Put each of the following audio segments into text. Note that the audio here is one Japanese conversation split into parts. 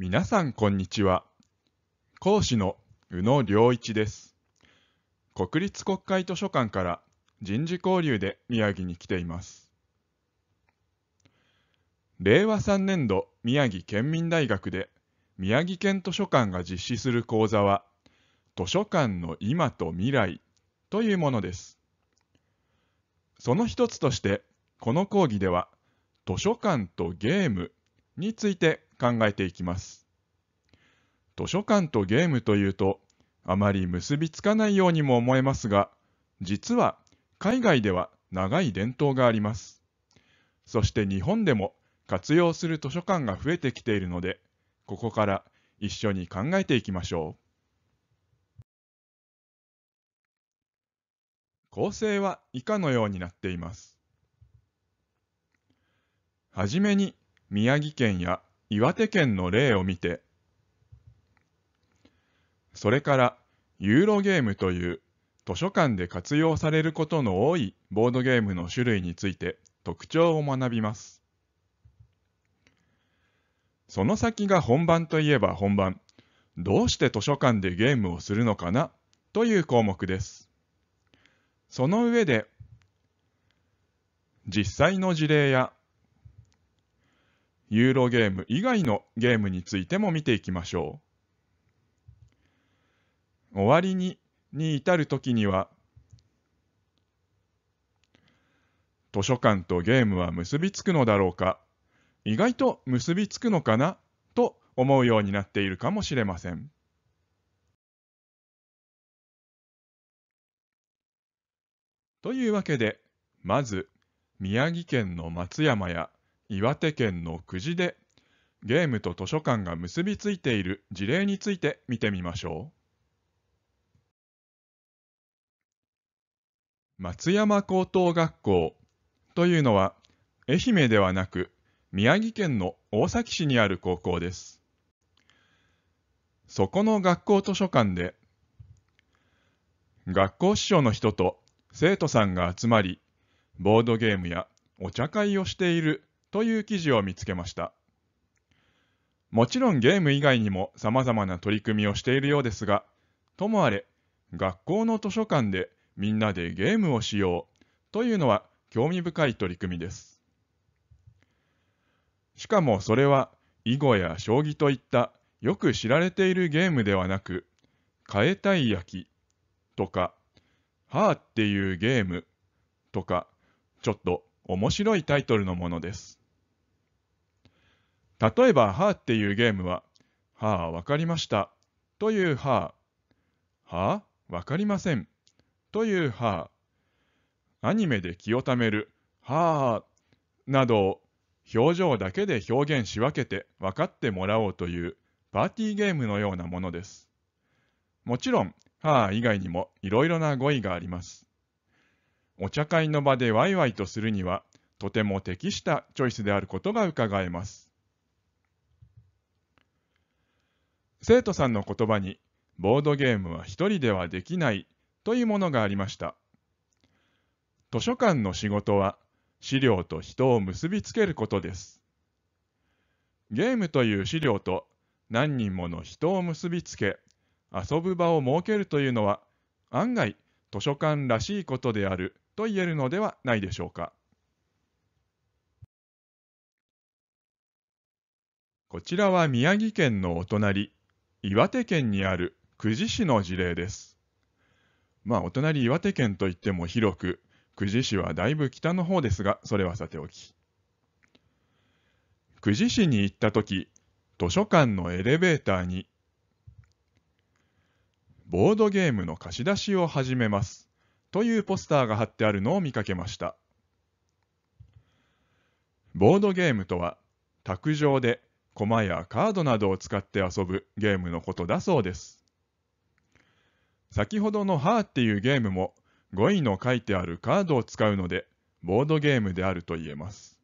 皆さんこんにちは講師の宇野良一です国立国会図書館から人事交流で宮城に来ています令和3年度宮城県民大学で宮城県図書館が実施する講座は図書館の今と未来というものですその一つとしてこの講義では図書館とゲームについて考えていきます。図書館とゲームというと、あまり結びつかないようにも思えますが、実は海外では長い伝統があります。そして日本でも活用する図書館が増えてきているので、ここから一緒に考えていきましょう。構成は以下のようになっています。はじめに宮城県や岩手県の例を見てそれからユーロゲームという図書館で活用されることの多いボードゲームの種類について特徴を学びますその先が本番といえば本番どうして図書館でゲームをするのかなという項目ですその上で実際の事例やユーロゲーム以外のゲームについても見ていきましょう。終わりにに至る時には図書館とゲームは結びつくのだろうか意外と結びつくのかなと思うようになっているかもしれません。というわけでまず宮城県の松山や岩手県の久慈でゲームと図書館が結びついている事例について見てみましょう。松山高等学校というのは愛媛ではなく宮城県の大崎市にある高校です。そこの学校図書館で学校師匠の人と生徒さんが集まりボードゲームやお茶会をしているという記事を見つけました。もちろんゲーム以外にも様々な取り組みをしているようですが、ともあれ、学校の図書館でみんなでゲームをしようというのは興味深い取り組みです。しかもそれは囲碁や将棋といったよく知られているゲームではなく、変えたい焼きとか、はあっていうゲームとか、ちょっと面白いタイトルのものです。例えば、はあっていうゲームは、はあ、わかりました。というはあ、はあ、わかりません。というはあ、アニメで気をためる、はあ、などを表情だけで表現し分けて分かってもらおうというパーティーゲームのようなものです。もちろん、はあ以外にもいろいろな語彙があります。お茶会の場でワイワイとするには、とても適したチョイスであることがうかがえます。生徒さんの言葉にボードゲームは一人ではできないというものがありました図書館の仕事は資料と人を結びつけることですゲームという資料と何人もの人を結びつけ遊ぶ場を設けるというのは案外図書館らしいことであると言えるのではないでしょうかこちらは宮城県のお隣岩手県にある久慈市の事例です。まあお隣岩手県といっても広く、久慈市はだいぶ北の方ですが、それはさておき。久慈市に行った時、図書館のエレベーターに、ボードゲームの貸し出しを始めます。というポスターが貼ってあるのを見かけました。ボードゲームとは、卓上で駒やカードなどを使って遊ぶゲームのことだそうです。先ほどの「ハー」っていうゲームも5位の書いてあるカードを使うのでボードゲームであると言えます。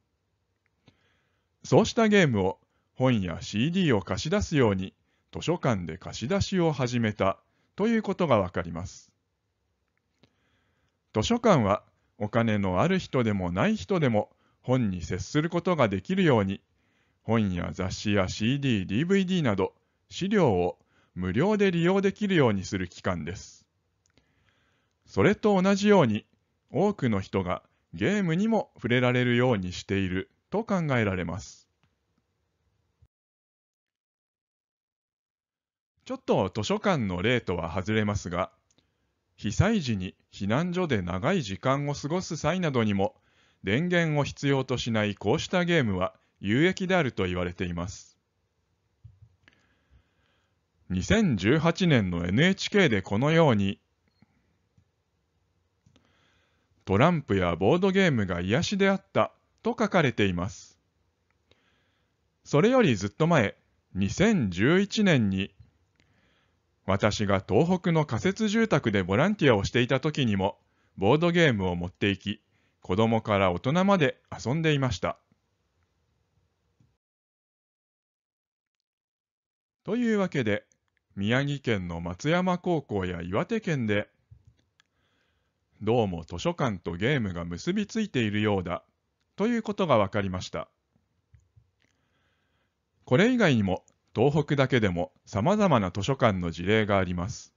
そうしたゲームを本や CD を貸し出すように図書館で貸し出しを始めたということがわかります。図書館はお金のある人でもない人でも本に接することができるように本や雑誌や CD、DVD など資料を無料で利用できるようにする期間です。それと同じように多くの人がゲームにも触れられるようにしていると考えられます。ちょっと図書館の例とは外れますが、被災時に避難所で長い時間を過ごす際などにも電源を必要としないこうしたゲームは有益であると言われています。2018年の NHK でこのようにトランプやボードゲームが癒しであったと書かれています。それよりずっと前、2011年に私が東北の仮設住宅でボランティアをしていた時にもボードゲームを持っていき、子供から大人まで遊んでいました。というわけで、宮城県の松山高校や岩手県で、どうも図書館とゲームが結びついているようだ、ということが分かりました。これ以外にも、東北だけでも様々な図書館の事例があります。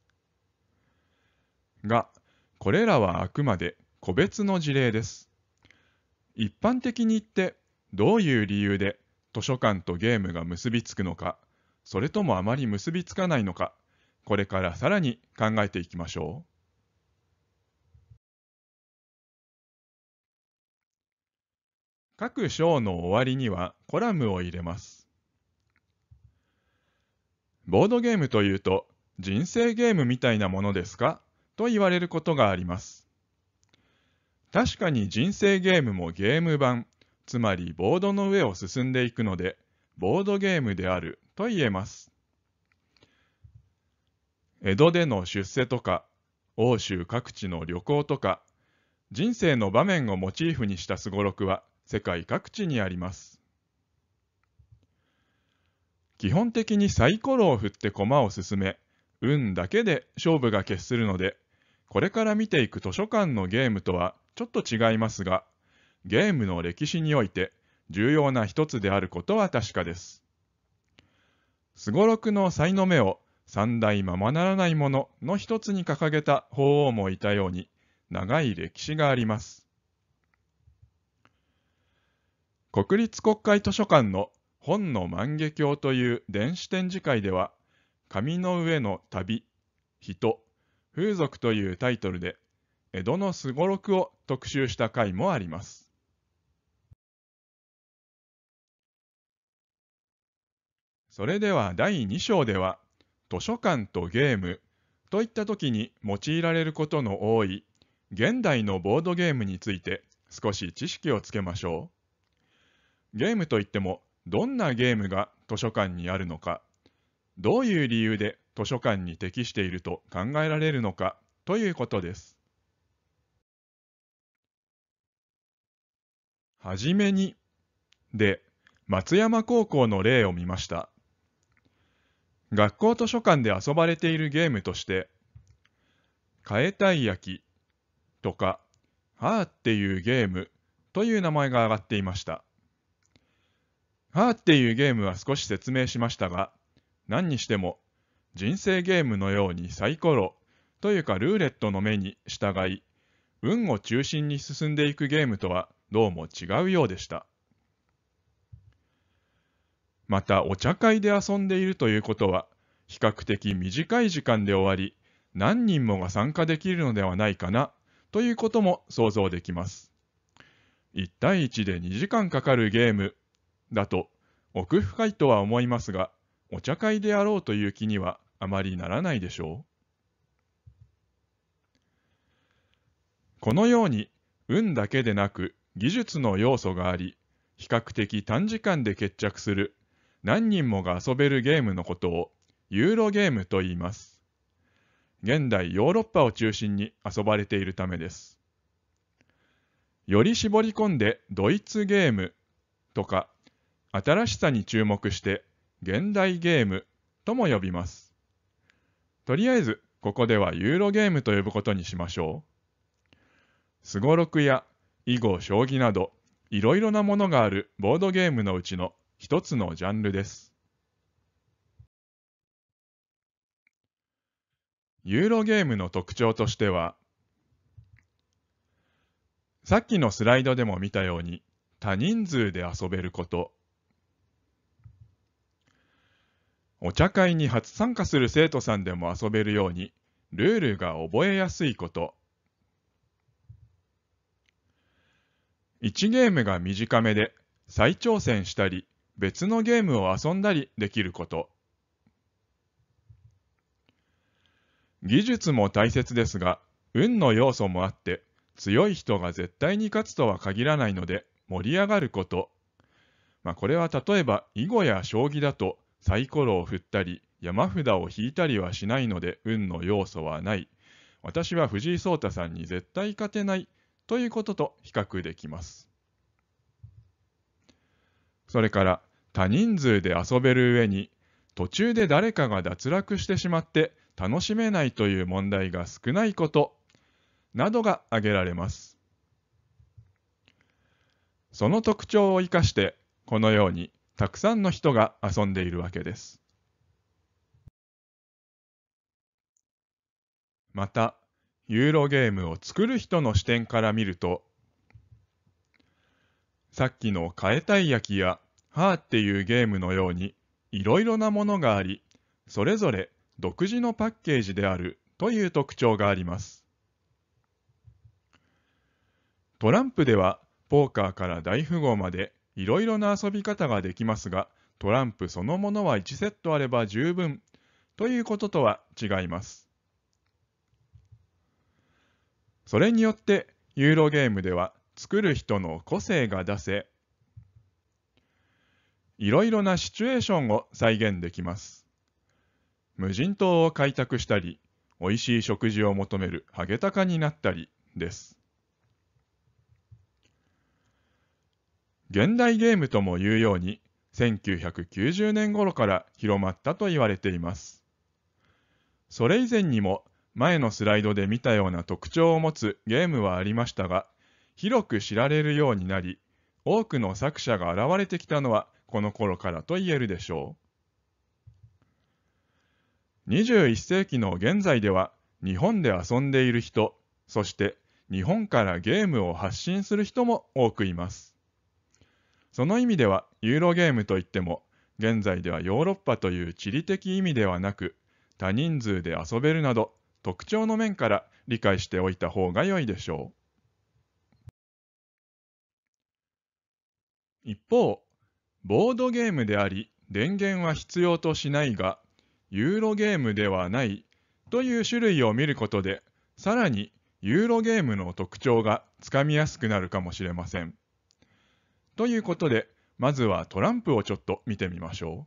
が、これらはあくまで個別の事例です。一般的に言って、どういう理由で図書館とゲームが結びつくのか、それともあまり結びつかないのか、これからさらに考えていきましょう。各章の終わりにはコラムを入れます。ボードゲームというと、人生ゲームみたいなものですかと言われることがあります。確かに人生ゲームもゲーム版、つまりボードの上を進んでいくので、ボードゲームであると言えます。江戸での出世とか、欧州各地の旅行とか、人生の場面をモチーフにしたすごろくは世界各地にあります。基本的にサイコロを振って駒を進め、運だけで勝負が決するので、これから見ていく図書館のゲームとはちょっと違いますが、ゲームの歴史において重要な一つであることは確かです。すごろくの才の目を三代ままならないものの一つに掲げた法王もいたように長い歴史があります。国立国会図書館の本の万華鏡という電子展示会では紙の上の旅、人、風俗というタイトルで江戸のすごろくを特集した回もあります。それでは第2章では、図書館とゲームといった時に用いられることの多い現代のボードゲームについて少し知識をつけましょう。ゲームといってもどんなゲームが図書館にあるのか、どういう理由で図書館に適していると考えられるのかということです。はじめにで松山高校の例を見ました。学校図書館で遊ばれているゲームとして、変えたい焼きとか、ハーっていうゲームという名前が挙がっていました。ハーっていうゲームは少し説明しましたが、何にしても人生ゲームのようにサイコロというかルーレットの目に従い、運を中心に進んでいくゲームとはどうも違うようでした。またお茶会で遊んでいるということは比較的短い時間で終わり何人もが参加できるのではないかなということも想像できます1対1で2時間かかるゲームだと奥深いとは思いますがお茶会でやろうという気にはあまりならないでしょうこのように運だけでなく技術の要素があり比較的短時間で決着する何人もが遊べるゲームのことをユーロゲームと言います。現代ヨーロッパを中心に遊ばれているためです。より絞り込んでドイツゲームとか新しさに注目して現代ゲームとも呼びます。とりあえずここではユーロゲームと呼ぶことにしましょう。すごろくや囲碁将棋などいろいろなものがあるボードゲームのうちの一つのジャンルです。ユーロゲームの特徴としては、さっきのスライドでも見たように、多人数で遊べること、お茶会に初参加する生徒さんでも遊べるように、ルールが覚えやすいこと、1ゲームが短めで再挑戦したり別のゲームを遊んだりできること技術も大切ですが運の要素もあって強い人が絶対に勝つとは限らないので盛り上がること、まあ、これは例えば囲碁や将棋だとサイコロを振ったり山札を引いたりはしないので運の要素はない私は藤井聡太さんに絶対勝てないということと比較できますそれから多人数で遊べる上に途中で誰かが脱落してしまって楽しめないという問題が少ないことなどが挙げられますその特徴を生かしてこのようにたくさんの人が遊んでいるわけですまたユーロゲームを作る人の視点から見るとさっきの変えたい焼きやハーっていうゲームのようにいろいろなものがあり、それぞれ独自のパッケージであるという特徴があります。トランプではポーカーから大富豪までいろいろな遊び方ができますが、トランプそのものは1セットあれば十分ということとは違います。それによってユーロゲームでは作る人の個性が出せいろいろなシチュエーションを再現できます。無人島を開拓したり、美味しい食事を求めるハゲタカになったりです。現代ゲームとも言うように、1990年頃から広まったと言われています。それ以前にも前のスライドで見たような特徴を持つゲームはありましたが、広く知られるようになり、多くの作者が現れてきたのはこの頃からと言えるでしょう。21世紀の現在では日本で遊んでいる人、そして日本からゲームを発信する人も多くいます。その意味ではユーロゲームといっても現在ではヨーロッパという地理的意味ではなく多人数で遊べるなど特徴の面から理解しておいた方が良いでしょう。一方ボードゲームであり電源は必要としないがユーロゲームではないという種類を見ることでさらにユーロゲームの特徴がつかみやすくなるかもしれません。ということでまずはトランプをちょっと見てみましょ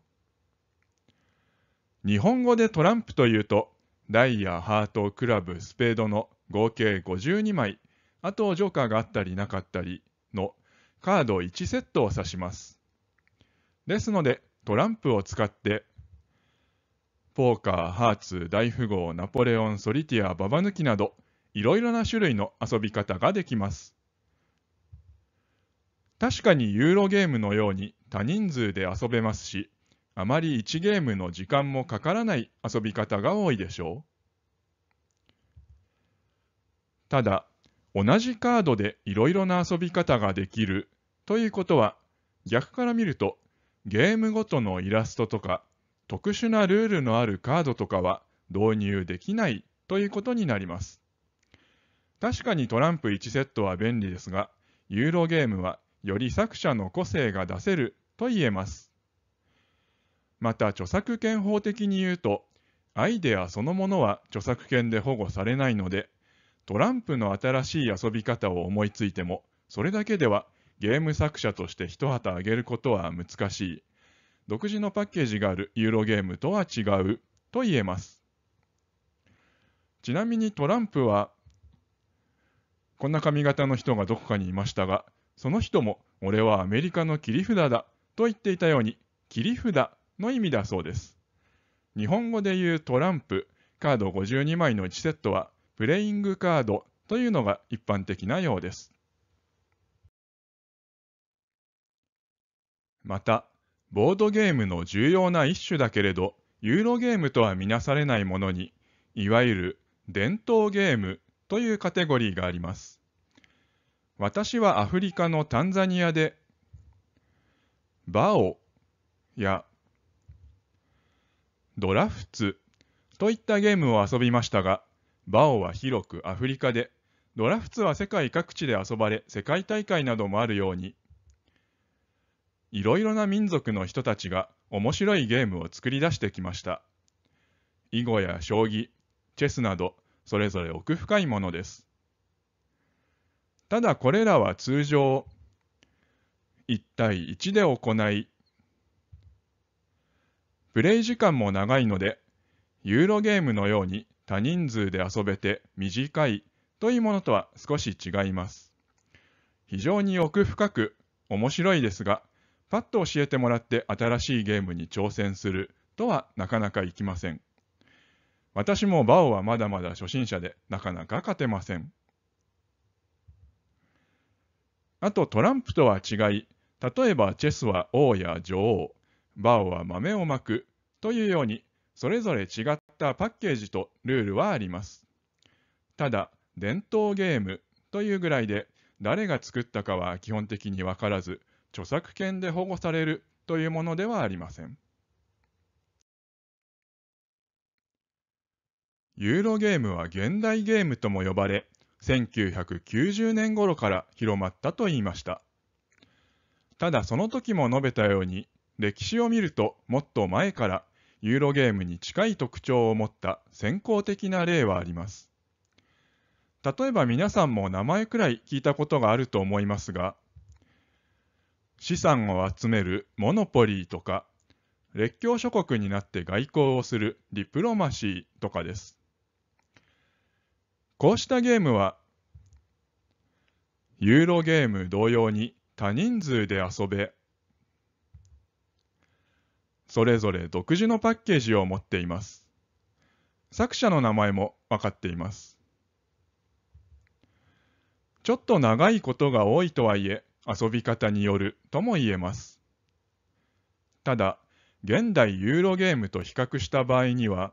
う。日本語でトランプというとダイヤ、ハート、クラブ、スペードの合計52枚あとジョーカーがあったりなかったりのカード1セットを指します。ですので、トランプを使って、ポーカー、ハーツ、大富豪、ナポレオン、ソリティア、ババ抜きなど、いろいろな種類の遊び方ができます。確かにユーロゲームのように多人数で遊べますし、あまり1ゲームの時間もかからない遊び方が多いでしょう。ただ、同じカードでいろいろな遊び方ができるということは、逆から見るとゲームごとのイラストとか特殊なルールのあるカードとかは導入できないということになります。確かにトランプ1セットは便利ですが、ユーロゲームはより作者の個性が出せると言えます。また著作権法的に言うと、アイデアそのものは著作権で保護されないので、トランプの新しい遊び方を思いついても、それだけではゲーム作者として一旗あげることは難しい独自のパッケージがあるユーロゲームとは違うと言えますちなみにトランプはこんな髪型の人がどこかにいましたがその人も俺はアメリカの切り札だと言っていたように切り札の意味だそうです日本語で言うトランプカード52枚の1セットはプレイングカードというのが一般的なようですまた、ボードゲームの重要な一種だけれど、ユーロゲームとは見なされないものに、いわゆる伝統ゲームというカテゴリーがあります。私はアフリカのタンザニアで、バオやドラフツといったゲームを遊びましたが、バオは広くアフリカで、ドラフツは世界各地で遊ばれ、世界大会などもあるように、いろいろな民族の人たちが面白いゲームを作り出してきました。囲碁や将棋、チェスなどそれぞれ奥深いものです。ただこれらは通常1対1で行いプレイ時間も長いのでユーロゲームのように多人数で遊べて短いというものとは少し違います。非常に奥深く面白いですがパッと教えてもらって新しいゲームに挑戦するとはなかなかいきません。私もバオはまだまだ初心者でなかなか勝てません。あとトランプとは違い、例えばチェスは王や女王、バオは豆をまくというように、それぞれ違ったパッケージとルールはあります。ただ、伝統ゲームというぐらいで、誰が作ったかは基本的にわからず、著作権で保護されるというものではありません。ユーロゲームは現代ゲームとも呼ばれ、1990年頃から広まったと言いました。ただその時も述べたように、歴史を見るともっと前からユーロゲームに近い特徴を持った先行的な例はあります。例えば皆さんも名前くらい聞いたことがあると思いますが、資産を集めるモノポリーとか列強諸国になって外交をするディプロマシーとかですこうしたゲームはユーロゲーム同様に多人数で遊べそれぞれ独自のパッケージを持っています作者の名前も分かっていますちょっと長いことが多いとはいえ遊び方によるとも言えます。ただ、現代ユーロゲームと比較した場合には、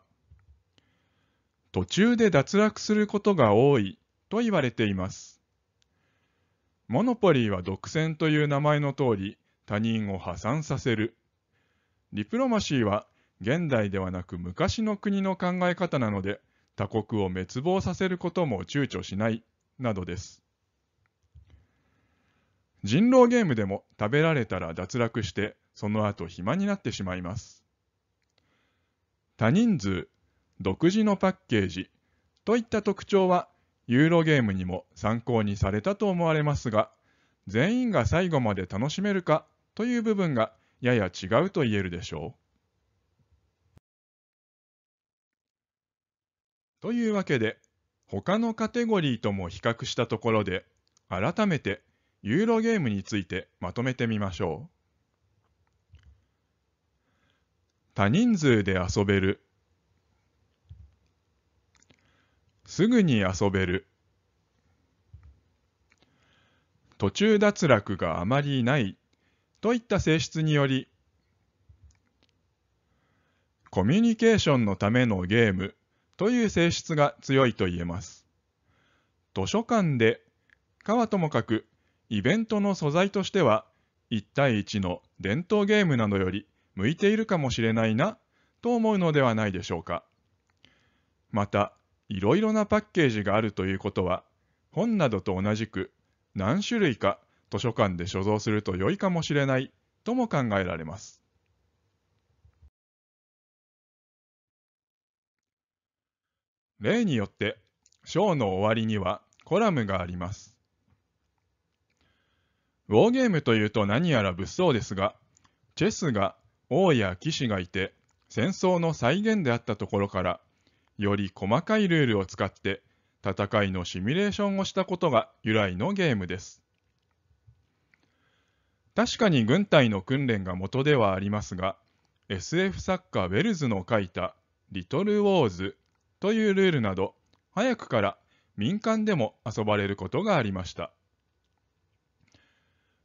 途中で脱落することが多いと言われています。モノポリーは独占という名前の通り、他人を破産させる。リプロマシーは現代ではなく昔の国の考え方なので、他国を滅亡させることも躊躇しない、などです。人狼ゲームでも食べられたら脱落して、その後暇になってしまいます。多人数、独自のパッケージといった特徴は、ユーロゲームにも参考にされたと思われますが、全員が最後まで楽しめるかという部分がやや違うと言えるでしょう。というわけで、他のカテゴリーとも比較したところで、改めてユーロゲームについてまとめてみましょう。多人数で遊べる。すぐに遊べる。途中脱落があまりないといった性質により、コミュニケーションのためのゲームという性質が強いと言えます。図書館でかはともかくイベントの素材としては1対1の伝統ゲームなどより向いているかもしれないなと思うのではないでしょうか。また、いろいろなパッケージがあるということは、本などと同じく何種類か図書館で所蔵すると良いかもしれないとも考えられます。例によって、章の終わりにはコラムがあります。ウォーゲームというと何やら物騒ですが、チェスが王や騎士がいて戦争の再現であったところから、より細かいルールを使って戦いのシミュレーションをしたことが由来のゲームです。確かに軍隊の訓練が元ではありますが、SF 作家ウェルズの書いた「リトル・ウォーズ」というルールなど、早くから民間でも遊ばれることがありました。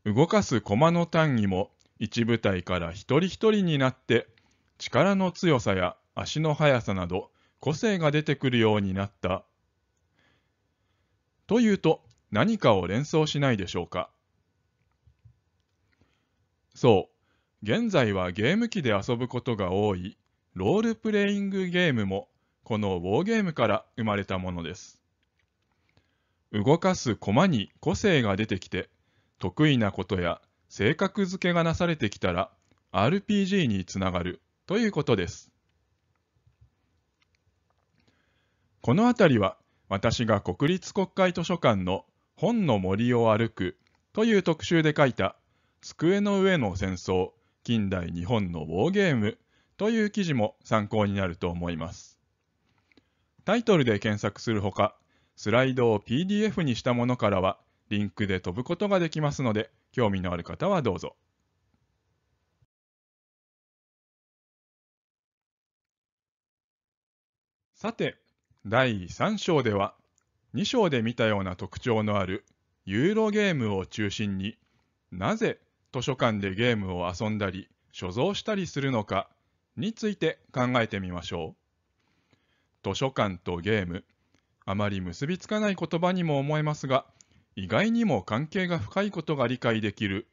動かす駒の単位も一部隊から一人一人になって力の強さや足の速さなど個性が出てくるようになった。というと何かを連想しないでしょうか。そう、現在はゲーム機で遊ぶことが多いロールプレイングゲームもこのウォーゲームから生まれたものです。動かす駒に個性が出てきて得意なことや性格付けがなされてきたら RPG につながるということです。この辺りは私が国立国会図書館の本の森を歩くという特集で書いた机の上の戦争近代日本のウォーゲームという記事も参考になると思います。タイトルで検索するほか、スライドを PDF にしたものからはリンクで飛ぶことができますので、興味のある方はどうぞ。さて、第3章では、2章で見たような特徴のあるユーロゲームを中心に、なぜ図書館でゲームを遊んだり、所蔵したりするのかについて考えてみましょう。図書館とゲーム、あまり結びつかない言葉にも思えますが、意外にも関係が深いことが理解できる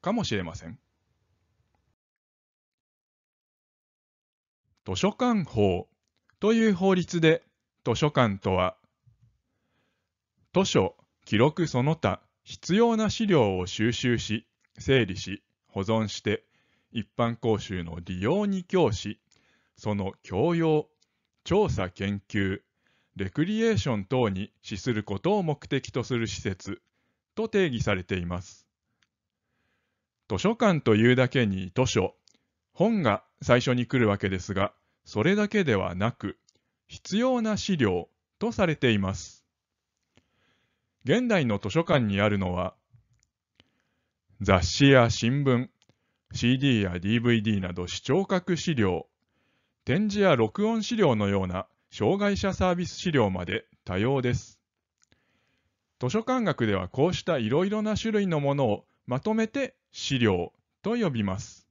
かもしれません。図書館法という法律で図書館とは図書記録その他必要な資料を収集し整理し保存して一般講習の利用に供しその教養調査研究レクリエーション等に資することを目的とする施設と定義されています。図書館というだけに図書、本が最初に来るわけですが、それだけではなく、必要な資料とされています。現代の図書館にあるのは、雑誌や新聞、CD や DVD など視聴覚資料、展示や録音資料のような障害者サービス資料まで多様です。図書館学ではこうしたいろいろな種類のものをまとめて資料と呼びます。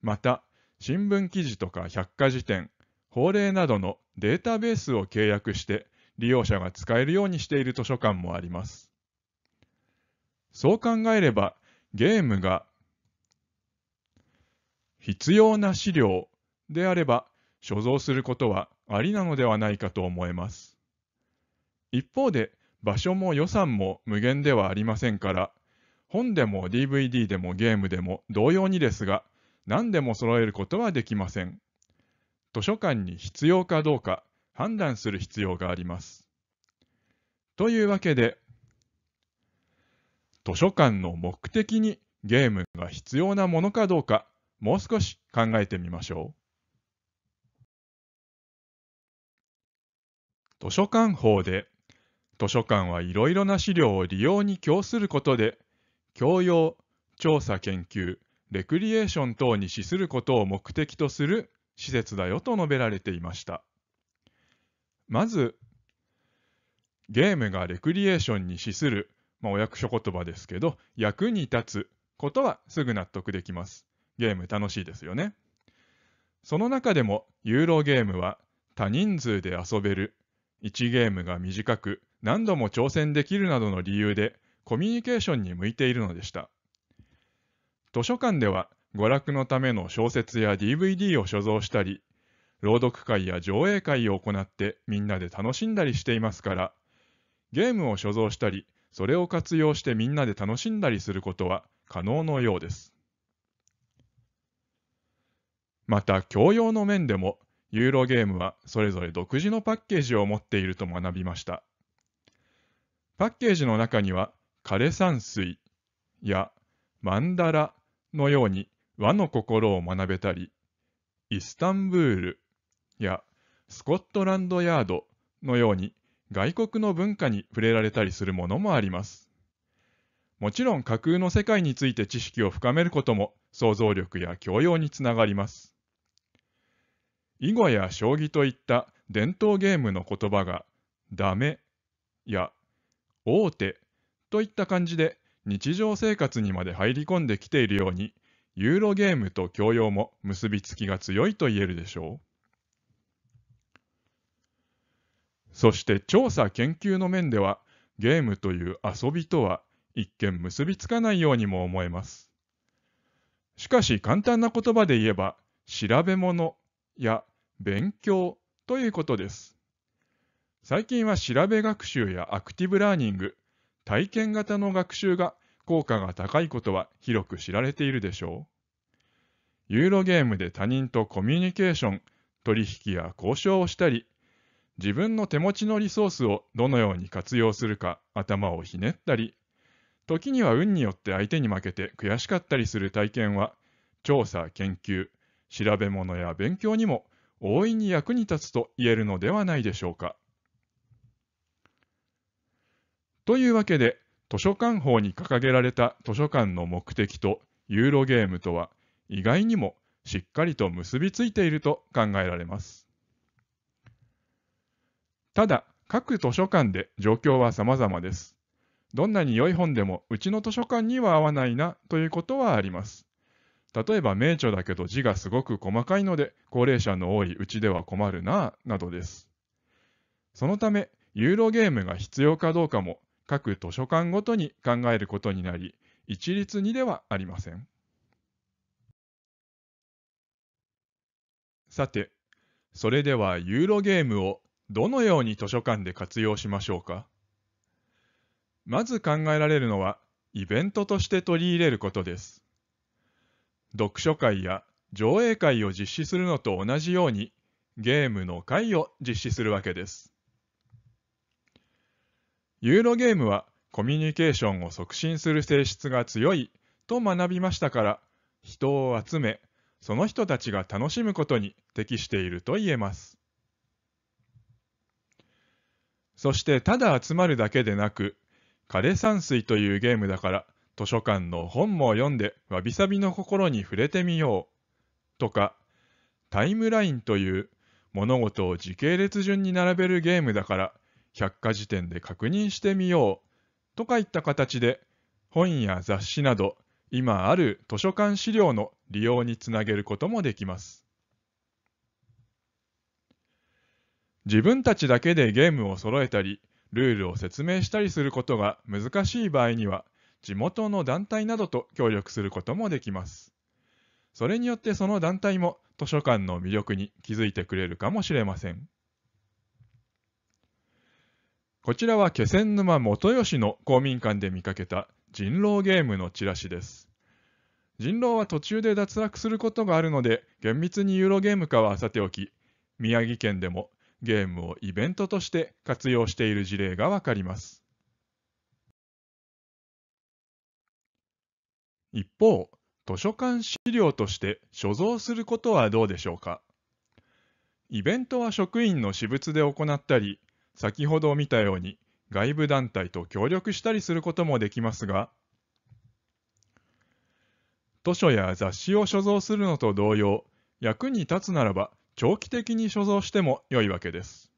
また、新聞記事とか百科事典、法令などのデータベースを契約して利用者が使えるようにしている図書館もあります。そう考えれば、ゲームが必要な資料であれば所蔵することはありなのではないかと思えます。一方で場所も予算も無限ではありませんから本でも DVD でもゲームでも同様にですが何でも揃えることはできません。図書館に必要かどうか判断する必要があります。というわけで図書館の目的にゲームが必要なものかどうかもう少し考えてみましょう。図書館法で、図書館はいろいろな資料を利用に供することで、教養、調査研究、レクリエーション等に資することを目的とする施設だよと述べられていました。まず、ゲームがレクリエーションに資する、まあ、お役所言葉ですけど、役に立つことはすぐ納得できます。ゲーム楽しいですよね。その中でも、ユーロゲームは多人数で遊べる1ゲームが短く何度も挑戦できるなどの理由でコミュニケーションに向いているのでした。図書館では娯楽のための小説や DVD を所蔵したり、朗読会や上映会を行ってみんなで楽しんだりしていますから、ゲームを所蔵したり、それを活用してみんなで楽しんだりすることは可能のようです。また教養の面でもユーロゲームはそれぞれ独自のパッケージを持っていると学びました。パッケージの中には枯山水や曼荼羅のように和の心を学べたり、イスタンブールやスコットランドヤードのように外国の文化に触れられたりするものもあります。もちろん架空の世界について知識を深めることも想像力や教養につながります。囲碁や将棋といった伝統ゲームの言葉がダメや大手といった感じで日常生活にまで入り込んできているようにユーロゲームと教養も結びつきが強いと言えるでしょう。そして調査研究の面ではゲームという遊びとは一見結びつかないようにも思えます。しかし簡単な言葉で言えば調べ物や勉強ということです。最近は調べ学習やアクティブラーニング、体験型の学習が効果が高いことは広く知られているでしょう。ユーロゲームで他人とコミュニケーション、取引や交渉をしたり、自分の手持ちのリソースをどのように活用するか頭をひねったり、時には運によって相手に負けて悔しかったりする体験は、調査、研究、調べ物や勉強にも大いに役に立つと言えるのではないでしょうか。というわけで、図書館法に掲げられた図書館の目的とユーロゲームとは意外にもしっかりと結びついていると考えられます。ただ、各図書館で状況は様々です。どんなに良い本でもうちの図書館には合わないなということはあります。例えば名著だけど字がすごく細かいので高齢者の多いうちでは困るなぁなどです。そのためユーロゲームが必要かどうかも各図書館ごとに考えることになり一律にではありません。さて、それではユーロゲームをどのように図書館で活用しましょうかまず考えられるのはイベントとして取り入れることです。読書会や上映会を実施するのと同じようにゲームの会を実施するわけです。ユーロゲームはコミュニケーションを促進する性質が強いと学びましたから人を集めその人たちが楽しむことに適していると言えますそしてただ集まるだけでなく枯山水というゲームだから図書館の本も読んでわびさびの心に触れてみようとかタイムラインという物事を時系列順に並べるゲームだから百科事典で確認してみようとかいった形で本や雑誌など今ある図書館資料の利用につなげることもできます。自分たちだけでゲームを揃えたりルールを説明したりすることが難しい場合には地元の団体などと協力することもできます。それによってその団体も図書館の魅力に気づいてくれるかもしれません。こちらは気仙沼元吉の公民館で見かけた人狼ゲームのチラシです。人狼は途中で脱落することがあるので厳密にユーロゲーム化はさておき宮城県でもゲームをイベントとして活用している事例がわかります。一方、図書館資料として所蔵することはどうでしょうか。イベントは職員の私物で行ったり、先ほど見たように外部団体と協力したりすることもできますが、図書や雑誌を所蔵するのと同様、役に立つならば長期的に所蔵しても良いわけです。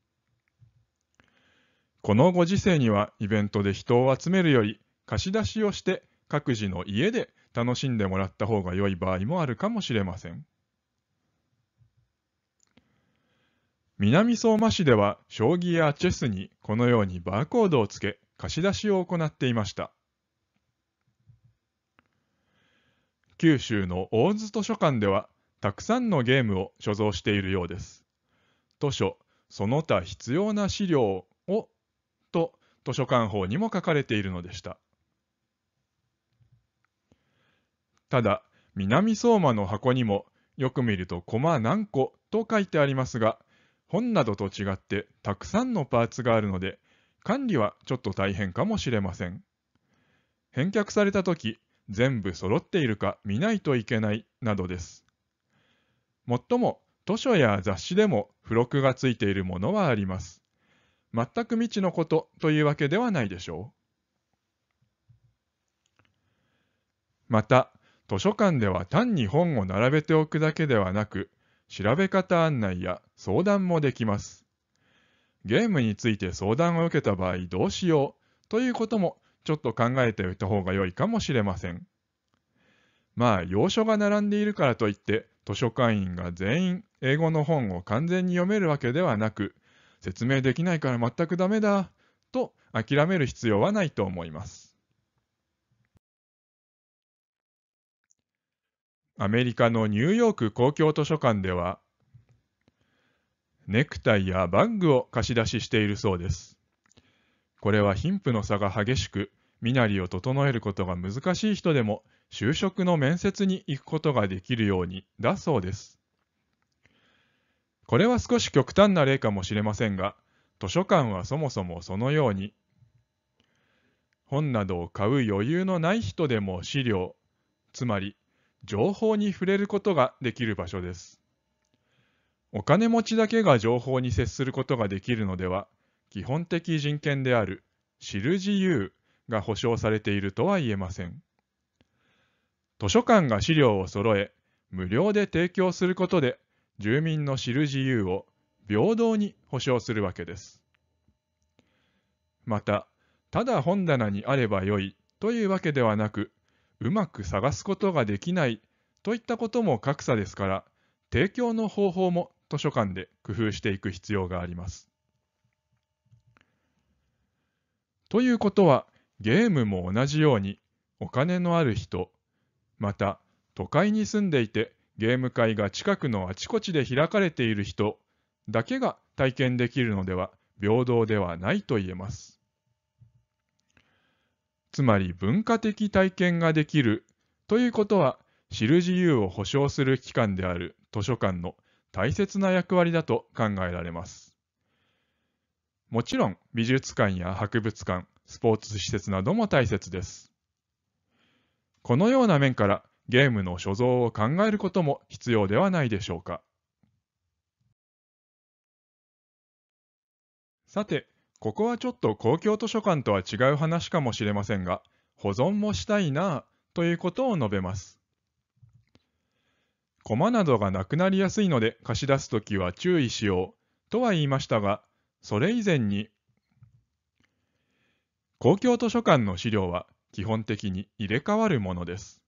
このご時世にはイベントで人を集めるより貸し出しをして各自の家で楽しんでもらった方が良い場合もあるかもしれません。南相馬市では将棋やチェスにこのようにバーコードをつけ貸し出しを行っていました。九州の大津図書館ではたくさんのゲームを所蔵しているようです。図書、その他必要な資料をと図書館法にも書かれているのでした。ただ、南相馬の箱にも、よく見るとコマ何個と書いてありますが、本などと違ってたくさんのパーツがあるので、管理はちょっと大変かもしれません。返却されたとき、全部揃っているか見ないといけないなどです。もっとも、図書や雑誌でも付録がついているものはあります。全く未知のことというわけではないでしょう。また、図書館では単に本を並べておくだけではなく、調べ方案内や相談もできます。ゲームについて相談を受けた場合どうしようということもちょっと考えておいた方が良いかもしれません。まあ、要所が並んでいるからといって、図書館員が全員英語の本を完全に読めるわけではなく、説明できないから全くダメだ、と諦める必要はないと思います。アメリカのニューヨーク公共図書館では、ネクタイやバッグを貸し出ししているそうです。これは貧富の差が激しく、身なりを整えることが難しい人でも、就職の面接に行くことができるようにだそうです。これは少し極端な例かもしれませんが、図書館はそもそもそのように、本などを買う余裕のない人でも資料、つまり情報に触れることができる場所です。お金持ちだけが情報に接することができるのでは、基本的人権である知る自由が保障されているとは言えません。図書館が資料を揃え、無料で提供することで、住民の知る自由を平等に保障するわけです。また、ただ本棚にあればよいというわけではなく、うまく探すことができないといったことも格差ですから提供の方法も図書館で工夫していく必要があります。ということはゲームも同じようにお金のある人また都会に住んでいてゲーム会が近くのあちこちで開かれている人だけが体験できるのでは平等ではないと言えます。つまり文化的体験ができるということは、知る自由を保障する機関である図書館の大切な役割だと考えられます。もちろん美術館や博物館、スポーツ施設なども大切です。このような面からゲームの所蔵を考えることも必要ではないでしょうか。さて、ここはちょっと公共図書館とは違う話かもしれませんが、保存もしたいなということを述べます。コマなどがなくなりやすいので貸し出すときは注意しようとは言いましたが、それ以前に公共図書館の資料は基本的に入れ替わるものです。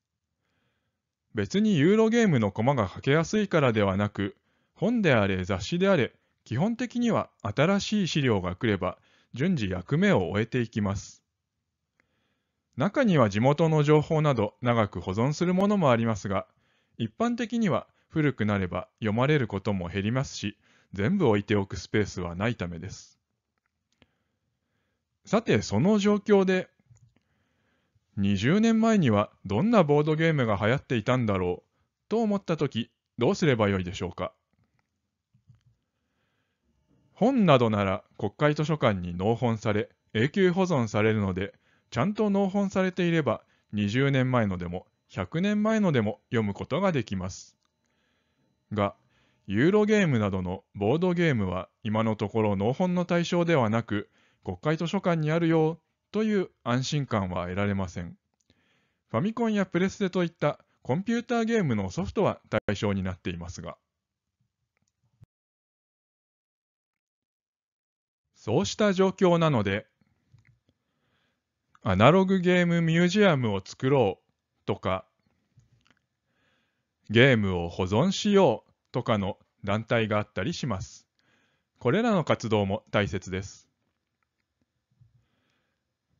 別にユーロゲームのコマが書けやすいからではなく、本であれ雑誌であれ基本的には新しい資料が来れば順次役目を終えていきます。中には地元の情報など長く保存するものもありますが、一般的には古くなれば読まれることも減りますし、全部置いておくスペースはないためです。さて、その状況で、20年前にはどんなボードゲームが流行っていたんだろうと思った時、どうすればよいでしょうか。本などなら国会図書館に納本され永久保存されるのでちゃんと納本されていれば20年前のでも100年前のでも読むことができますがユーロゲームなどのボードゲームは今のところ納本の対象ではなく国会図書館にあるよという安心感は得られませんファミコンやプレステといったコンピューターゲームのソフトは対象になっていますがそうした状況なので、アナログゲームミュージアムを作ろうとか、ゲームを保存しようとかの団体があったりします。これらの活動も大切です。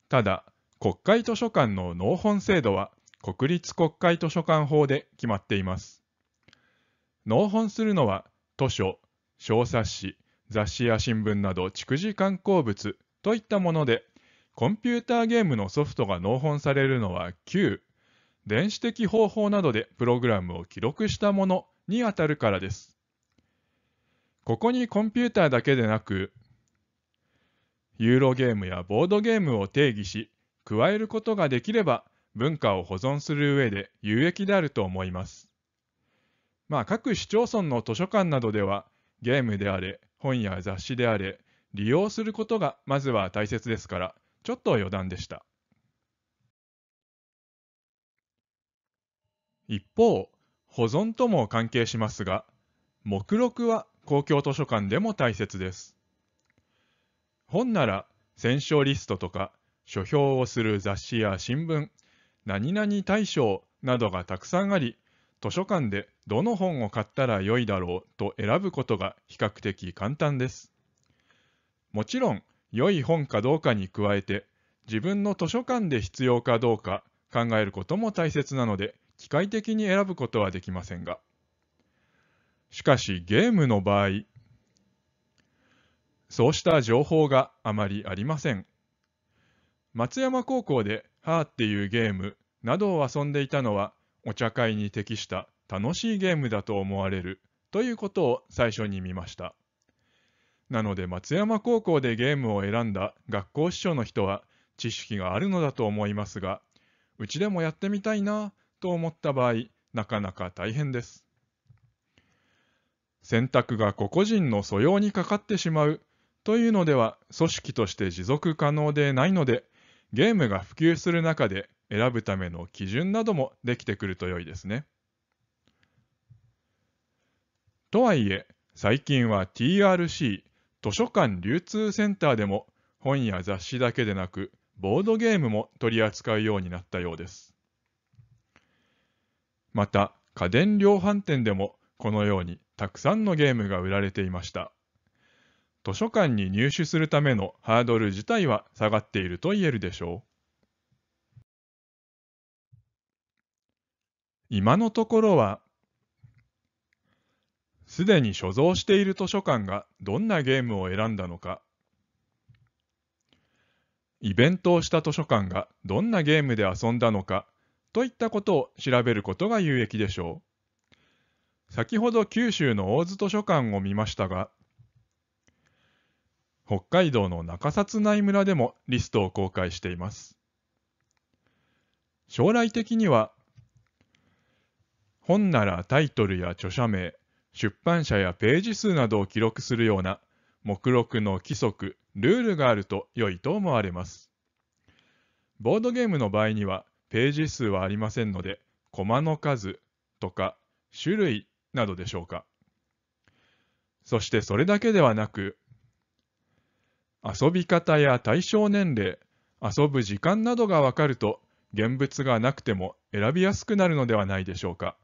ただ、国会図書館の納本制度は国立国会図書館法で決まっています。納本するのは図書、小冊子、雑誌や新聞など蓄次刊行物といったもので、コンピューターゲームのソフトが納本されるのは9、電子的方法などでプログラムを記録したものにあたるからです。ここにコンピューターだけでなく、ユーロゲームやボードゲームを定義し、加えることができれば、文化を保存する上で有益であると思います。まあ、各市町村の図書館などでは、ゲームであれ、本や雑誌であれ利用することがまずは大切ですからちょっと余談でした一方保存とも関係しますが目録は公共図書館でも大切です本なら選書リストとか書評をする雑誌や新聞何々大賞などがたくさんあり図書館でどの本を買ったらよいだろうと選ぶことが比較的簡単です。もちろん、良い本かどうかに加えて、自分の図書館で必要かどうか考えることも大切なので、機械的に選ぶことはできませんが。しかし、ゲームの場合、そうした情報があまりありません。松山高校で、はーっていうゲームなどを遊んでいたのは、お茶会に適した楽しいゲームだと思われるということを最初に見ました。なので松山高校でゲームを選んだ学校師匠の人は知識があるのだと思いますが、うちでもやってみたいなと思った場合、なかなか大変です。選択が個々人の素養にかかってしまうというのでは組織として持続可能でないので、ゲームが普及する中で選ぶための基準などもできてくると良いですね。とはいえ、最近は TRC、図書館流通センターでも本や雑誌だけでなく、ボードゲームも取り扱うようになったようです。また、家電量販店でもこのようにたくさんのゲームが売られていました。図書館に入手するためのハードル自体は下がっていると言えるでしょう。今のところはすでに所蔵している図書館がどんなゲームを選んだのかイベントをした図書館がどんなゲームで遊んだのかといったことを調べることが有益でしょう先ほど九州の大津図書館を見ましたが北海道の中札内村でもリストを公開しています将来的には本ならタイトルや著者名、出版社やページ数などを記録するような目録の規則、ルールがあると良いと思われます。ボードゲームの場合にはページ数はありませんので、コマの数とか種類などでしょうか。そしてそれだけではなく、遊び方や対象年齢、遊ぶ時間などがわかると、現物がなくても選びやすくなるのではないでしょうか。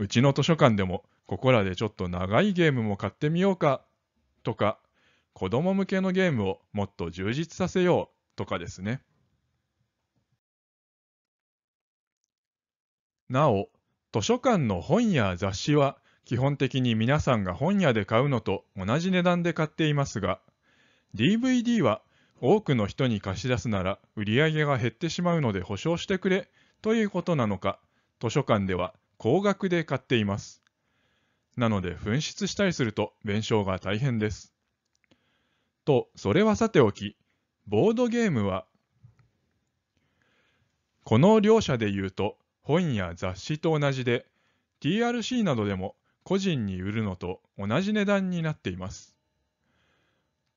うちの図書館でもここらでちょっと長いゲームも買ってみようかとか子供向けのゲームをもっと充実させようとかですね。なお、図書館の本や雑誌は基本的に皆さんが本屋で買うのと同じ値段で買っていますが、DVD は多くの人に貸し出すなら売り上げが減ってしまうので保証してくれということなのか、図書館では高額で買っています。なので紛失したりすると弁償が大変です。と、それはさておき、ボードゲームは、この両者で言うと、本や雑誌と同じで、TRC などでも個人に売るのと同じ値段になっています。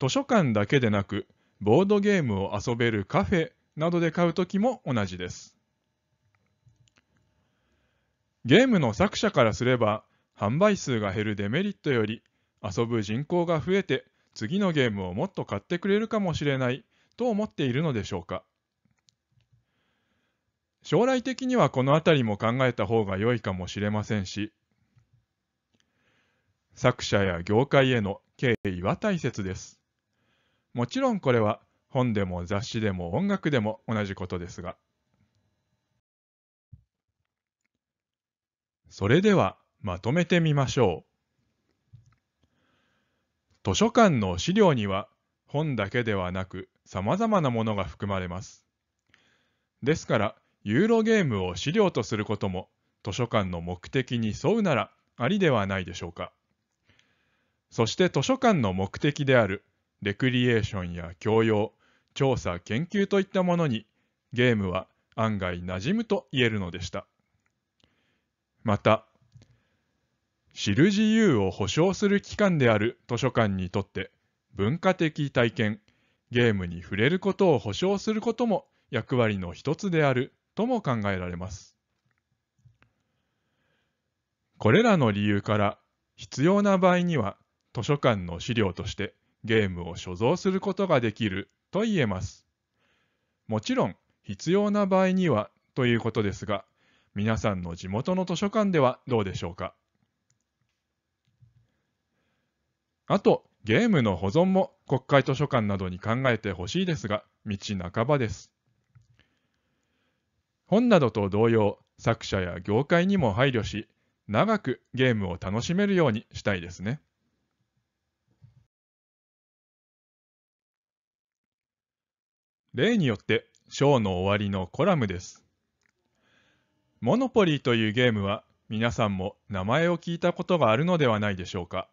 図書館だけでなく、ボードゲームを遊べるカフェなどで買うときも同じです。ゲームの作者からすれば、販売数が減るデメリットより、遊ぶ人口が増えて、次のゲームをもっと買ってくれるかもしれないと思っているのでしょうか。将来的にはこの辺りも考えた方が良いかもしれませんし、作者や業界への敬意は大切です。もちろんこれは本でも雑誌でも音楽でも同じことですが、それではまとめてみましょう。図書館の資料には本だけではなく様々なものが含まれます。ですから、ユーロゲームを資料とすることも図書館の目的に沿うならありではないでしょうか。そして図書館の目的であるレクリエーションや教養、調査、研究といったものにゲームは案外馴染むと言えるのでした。また、知る自由を保障する機関である図書館にとって文化的体験、ゲームに触れることを保障することも役割の一つであるとも考えられます。これらの理由から必要な場合には図書館の資料としてゲームを所蔵することができると言えます。もちろん必要な場合にはということですが、皆さんの地元の図書館ではどうでしょうかあと、ゲームの保存も国会図書館などに考えてほしいですが、道半ばです。本などと同様、作者や業界にも配慮し、長くゲームを楽しめるようにしたいですね。例によって、章の終わりのコラムです。モノポリーというゲームは皆さんも名前を聞いたことがあるのではないでしょうか。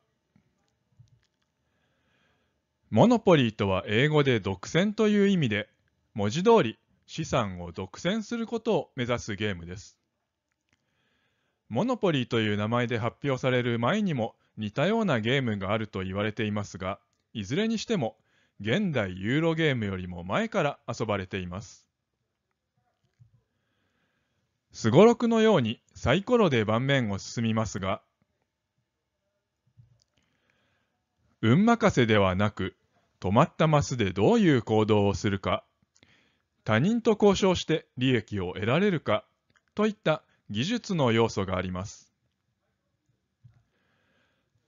モノポリーとは英語で独占という意味で、文字通り資産を独占することを目指すゲームです。モノポリーという名前で発表される前にも似たようなゲームがあると言われていますが、いずれにしても現代ユーロゲームよりも前から遊ばれています。すごろくのようにサイコロで盤面を進みますが、運任せではなく、止まったマスでどういう行動をするか、他人と交渉して利益を得られるか、といった技術の要素があります。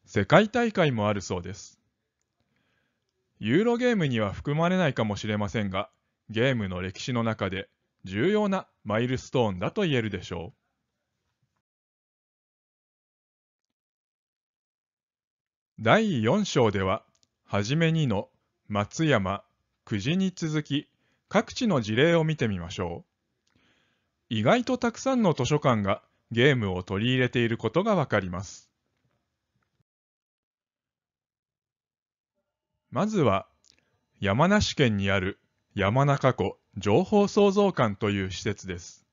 世界大会もあるそうです。ユーロゲームには含まれないかもしれませんが、ゲームの歴史の中で重要なマイルストーンだと言えるでしょう。第4章では、はじめにの松山、久慈に続き、各地の事例を見てみましょう。意外とたくさんの図書館がゲームを取り入れていることがわかります。まずは、山梨県にある山中湖情報創造館という施設です。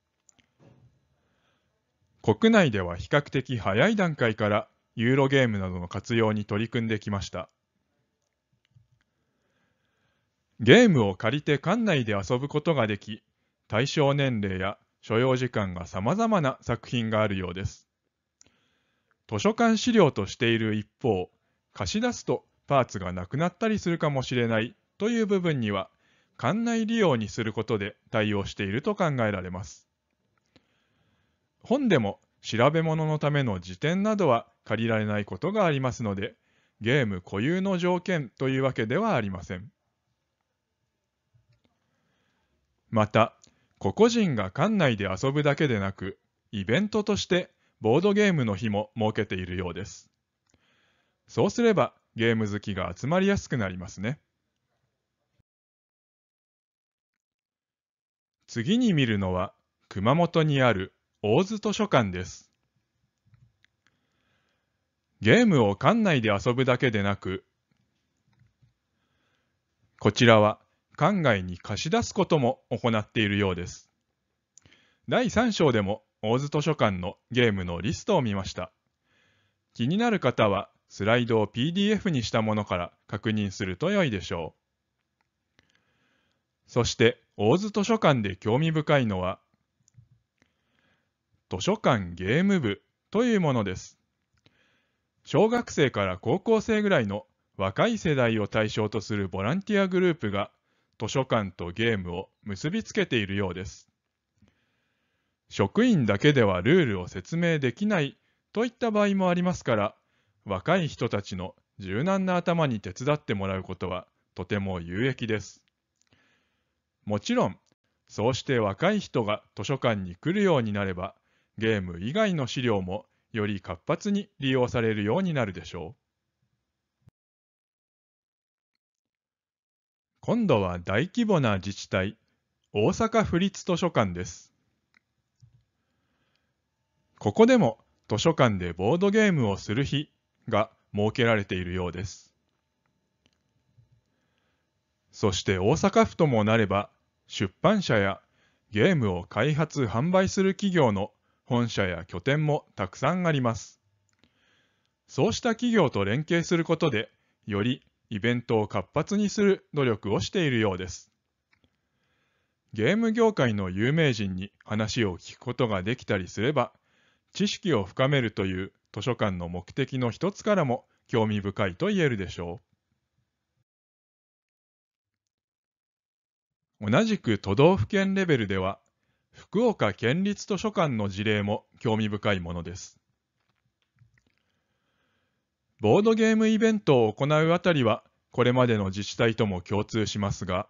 国内では比較的早い段階からユーロゲームなどの活用に取り組んできました。ゲームを借りて館内で遊ぶことができ、対象年齢や所要時間が様々な作品があるようです。図書館資料としている一方、貸し出すとパーツがなくなったりするかもしれないという部分には館内利用にすることで対応していると考えられます。本でも調べ物のための辞典などは借りられないことがありますので、ゲーム固有の条件というわけではありません。また、個々人が館内で遊ぶだけでなく、イベントとしてボードゲームの日も設けているようです。そうすればゲーム好きが集まりやすくなりますね。次に見るのは熊本にある大津図書館です。ゲームを館内で遊ぶだけでなく、こちらは館外に貸し出すことも行っているようです。第3章でも大津図書館のゲームのリストを見ました。気になる方はスライドを PDF にしたものから確認すると良いでしょう。そして大津図書館で興味深いのは、図書館ゲーム部というものです。小学生から高校生ぐらいの若い世代を対象とするボランティアグループが図書館とゲームを結びつけているようです。職員だけではルールを説明できないといった場合もありますから若い人たちの柔軟な頭に手伝ってもらうことはとても有益です。もちろん、そうして若い人が図書館に来るようになれば、ゲーム以外の資料もより活発に利用されるようになるでしょう。今度は大規模な自治体、大阪府立図書館です。ここでも図書館でボードゲームをする日が設けられているようです。そして大阪府ともなれば、出版社やゲームを開発・販売する企業の本社や拠点もたくさんあります。そうした企業と連携することで、よりイベントを活発にする努力をしているようです。ゲーム業界の有名人に話を聞くことができたりすれば、知識を深めるという図書館の目的の一つからも興味深いと言えるでしょう。同じく都道府県レベルでは、福岡県立図書館の事例も興味深いものです。ボードゲームイベントを行うあたりは、これまでの自治体とも共通しますが、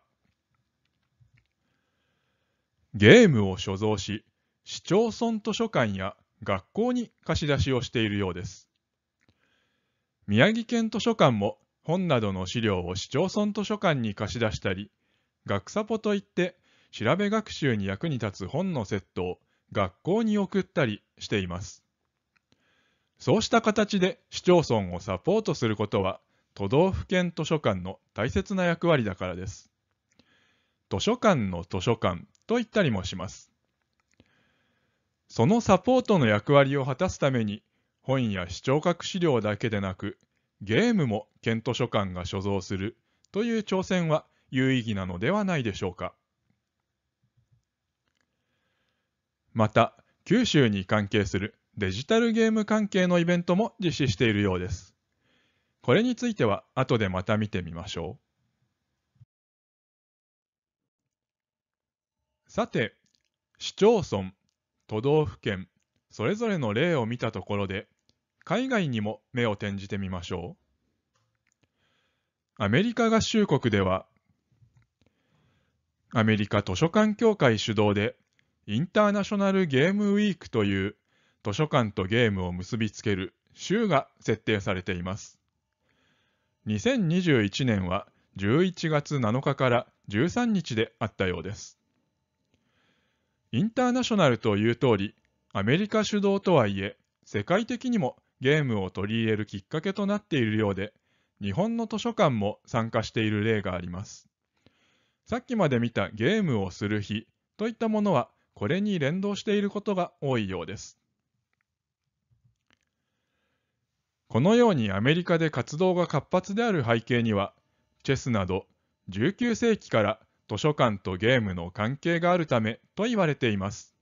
ゲームを所蔵し、市町村図書館や学校に貸し出しをしているようです。宮城県図書館も本などの資料を市町村図書館に貸し出したり、学サポといって調べ学習に役に立つ本のセットを学校に送ったりしています。そうした形で市町村をサポートすることは都道府県図書館の大切な役割だからです。図書館の図書館と言ったりもします。そのサポートの役割を果たすために本や視聴覚資料だけでなくゲームも県図書館が所蔵するという挑戦は有意義なのではないでしょうかまた九州に関係するデジタルゲーム関係のイベントも実施しているようですこれについては後でまた見てみましょうさて市町村都道府県それぞれの例を見たところで海外にも目を転じてみましょうアメリカ合衆国ではアメリカ図書館協会主導でインターナショナルゲームウィークという図書館とゲームを結びつける週が設定されています。2021年は11月7日から13日であったようです。インターナショナルという通り、アメリカ主導とはいえ、世界的にもゲームを取り入れるきっかけとなっているようで、日本の図書館も参加している例があります。さっきまで見たゲームをする日といったものはこれに連動していることが多いようです。このようにアメリカで活動が活発である背景には、チェスなど19世紀から図書館とゲームの関係があるためと言われています。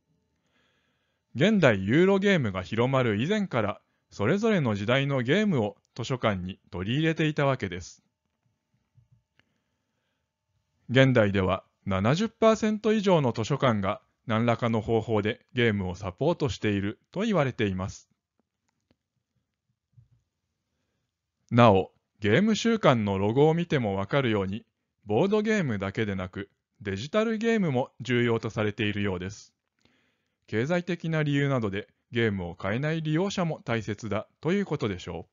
現代ユーロゲームが広まる以前から、それぞれの時代のゲームを図書館に取り入れていたわけです。現代では70%以上の図書館が何らかの方法でゲームをサポートしていると言われています。なお、ゲーム週間のロゴを見てもわかるように、ボードゲームだけでなく、デジタルゲームも重要とされているようです。経済的な理由などでゲームを買えない利用者も大切だということでしょ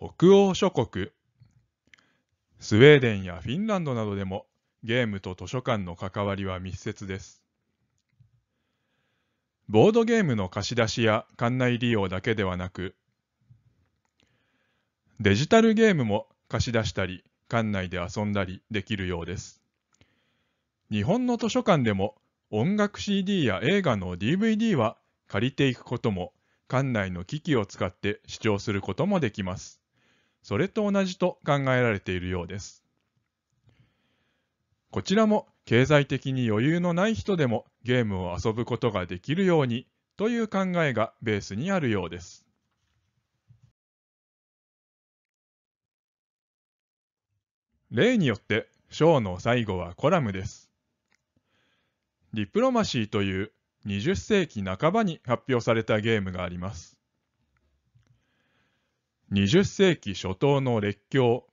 う。北欧諸国スウェーデンやフィンランドなどでもゲームと図書館の関わりは密接です。ボードゲームの貸し出しや館内利用だけではなく、デジタルゲームも貸し出したり、館内で遊んだりできるようです。日本の図書館でも音楽 CD や映画の DVD は借りていくことも、館内の機器を使って視聴することもできます。それと同じと考えられているようです。こちらも経済的に余裕のない人でもゲームを遊ぶことができるようにという考えがベースにあるようです。例によって章の最後はコラムです。ディプロマシーという20世紀半ばに発表されたゲームがあります。20世紀初頭の列強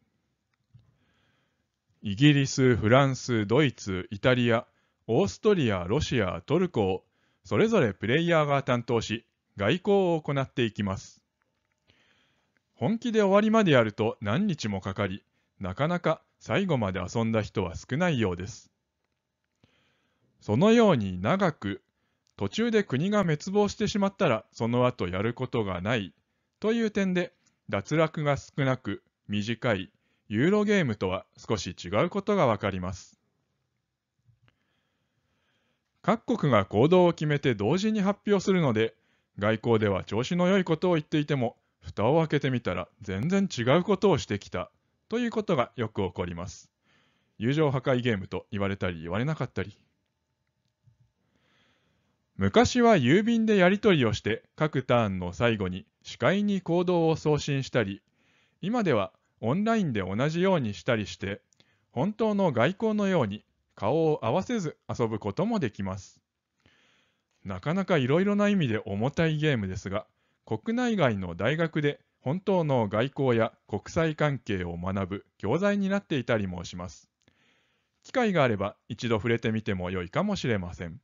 イギリス、フランス、ドイツ、イタリア、オーストリア、ロシア、トルコをそれぞれプレイヤーが担当し外交を行っていきます本気で終わりまでやると何日もかかりなかなか最後まで遊んだ人は少ないようですそのように長く途中で国が滅亡してしまったらその後やることがないという点で脱落が少なく短いユーロゲームとは少し違うことがわかります。各国が行動を決めて同時に発表するので、外交では調子の良いことを言っていても、蓋を開けてみたら全然違うことをしてきたということがよく起こります。友情破壊ゲームと言われたり言われなかったり。昔は郵便でやり取りをして各ターンの最後に視界に行動を送信したり今ではオンラインで同じようにしたりして本当の外交のように顔を合わせず遊ぶこともできますなかなかいろいろな意味で重たいゲームですが国内外の大学で本当の外交や国際関係を学ぶ教材になっていたりもします機会があれば一度触れてみても良いかもしれません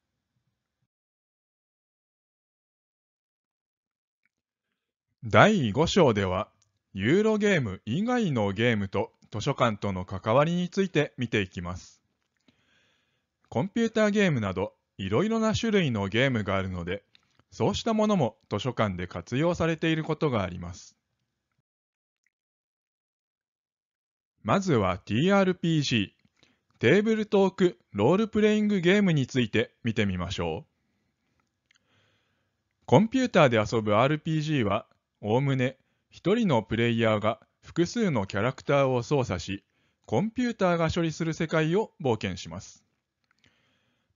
第5章では、ユーロゲーム以外のゲームと図書館との関わりについて見ていきます。コンピューターゲームなど、いろいろな種類のゲームがあるので、そうしたものも図書館で活用されていることがあります。まずは TRPG、テーブルトークロールプレイングゲームについて見てみましょう。コンピューターで遊ぶ RPG はおおむね1人のプレイヤーが複数のキャラクターを操作し、コンピューターが処理する世界を冒険します。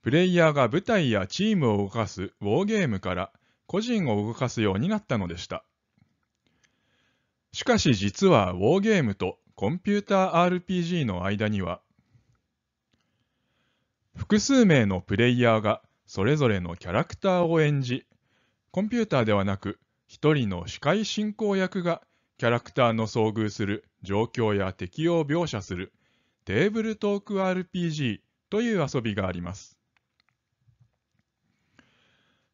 プレイヤーが舞台やチームを動かすウォーゲームから個人を動かすようになったのでした。しかし実はウォーゲームとコンピューター RPG の間には複数名のプレイヤーがそれぞれのキャラクターを演じコンピューターではなく一人の司会進行役がキャラクターの遭遇する状況や敵を描写するテーブルトーク RPG という遊びがあります。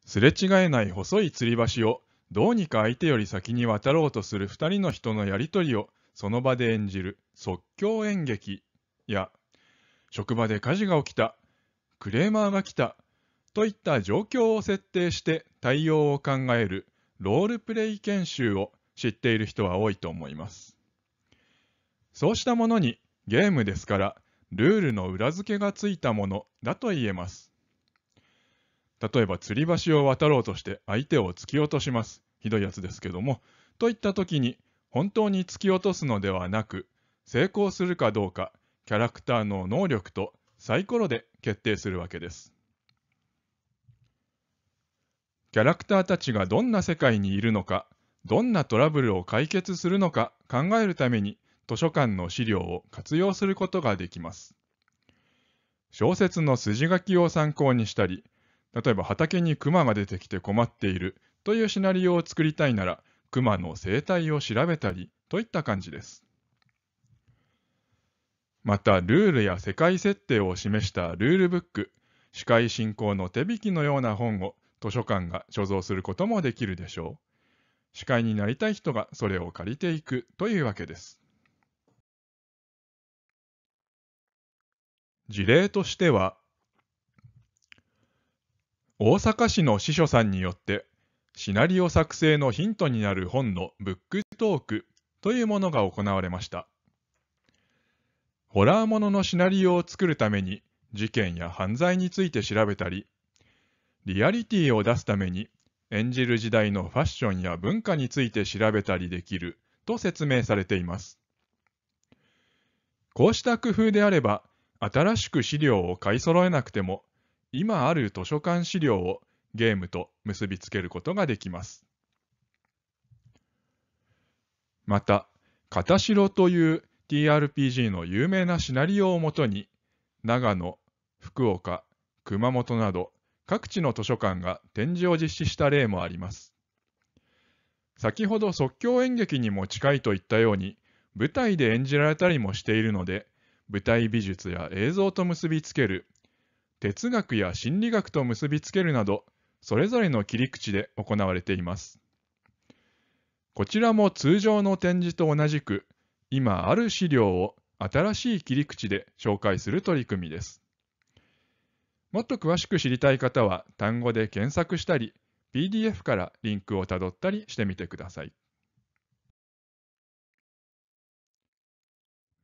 すれ違えない細い吊り橋をどうにか相手より先に渡ろうとする2人の人のやり取りをその場で演じる即興演劇や職場で火事が起きたクレーマーが来たといった状況を設定して対応を考えるロールプレイ研修を知っている人は多いと思います。そうしたものにゲームですからルールの裏付けがついたものだと言えます。例えば吊り橋を渡ろうとして相手を突き落とします。ひどいやつですけども。といった時に本当に突き落とすのではなく成功するかどうかキャラクターの能力とサイコロで決定するわけです。キャラクターたちがどんな世界にいるのか、どんなトラブルを解決するのか考えるために図書館の資料を活用することができます。小説の筋書きを参考にしたり、例えば畑に熊が出てきて困っているというシナリオを作りたいなら、熊の生態を調べたりといった感じです。また、ルールや世界設定を示したルールブック、司会進行の手引きのような本を図書館が所蔵することもできるでしょう。司会になりたい人がそれを借りていくというわけです。事例としては、大阪市の司書さんによってシナリオ作成のヒントになる本のブックトークというものが行われました。ホラーもののシナリオを作るために事件や犯罪について調べたり、リアリティを出すために演じる時代のファッションや文化について調べたりできると説明されています。こうした工夫であれば新しく資料を買い揃えなくても今ある図書館資料をゲームと結びつけることができます。また、片城という TRPG の有名なシナリオをもとに長野、福岡、熊本など各地の図書館が展示を実施した例もあります。先ほど即興演劇にも近いと言ったように、舞台で演じられたりもしているので、舞台美術や映像と結びつける、哲学や心理学と結びつけるなど、それぞれの切り口で行われています。こちらも通常の展示と同じく、今ある資料を新しい切り口で紹介する取り組みです。もっと詳しく知りたい方は単語で検索したり、PDF からリンクをたどったりしてみてください。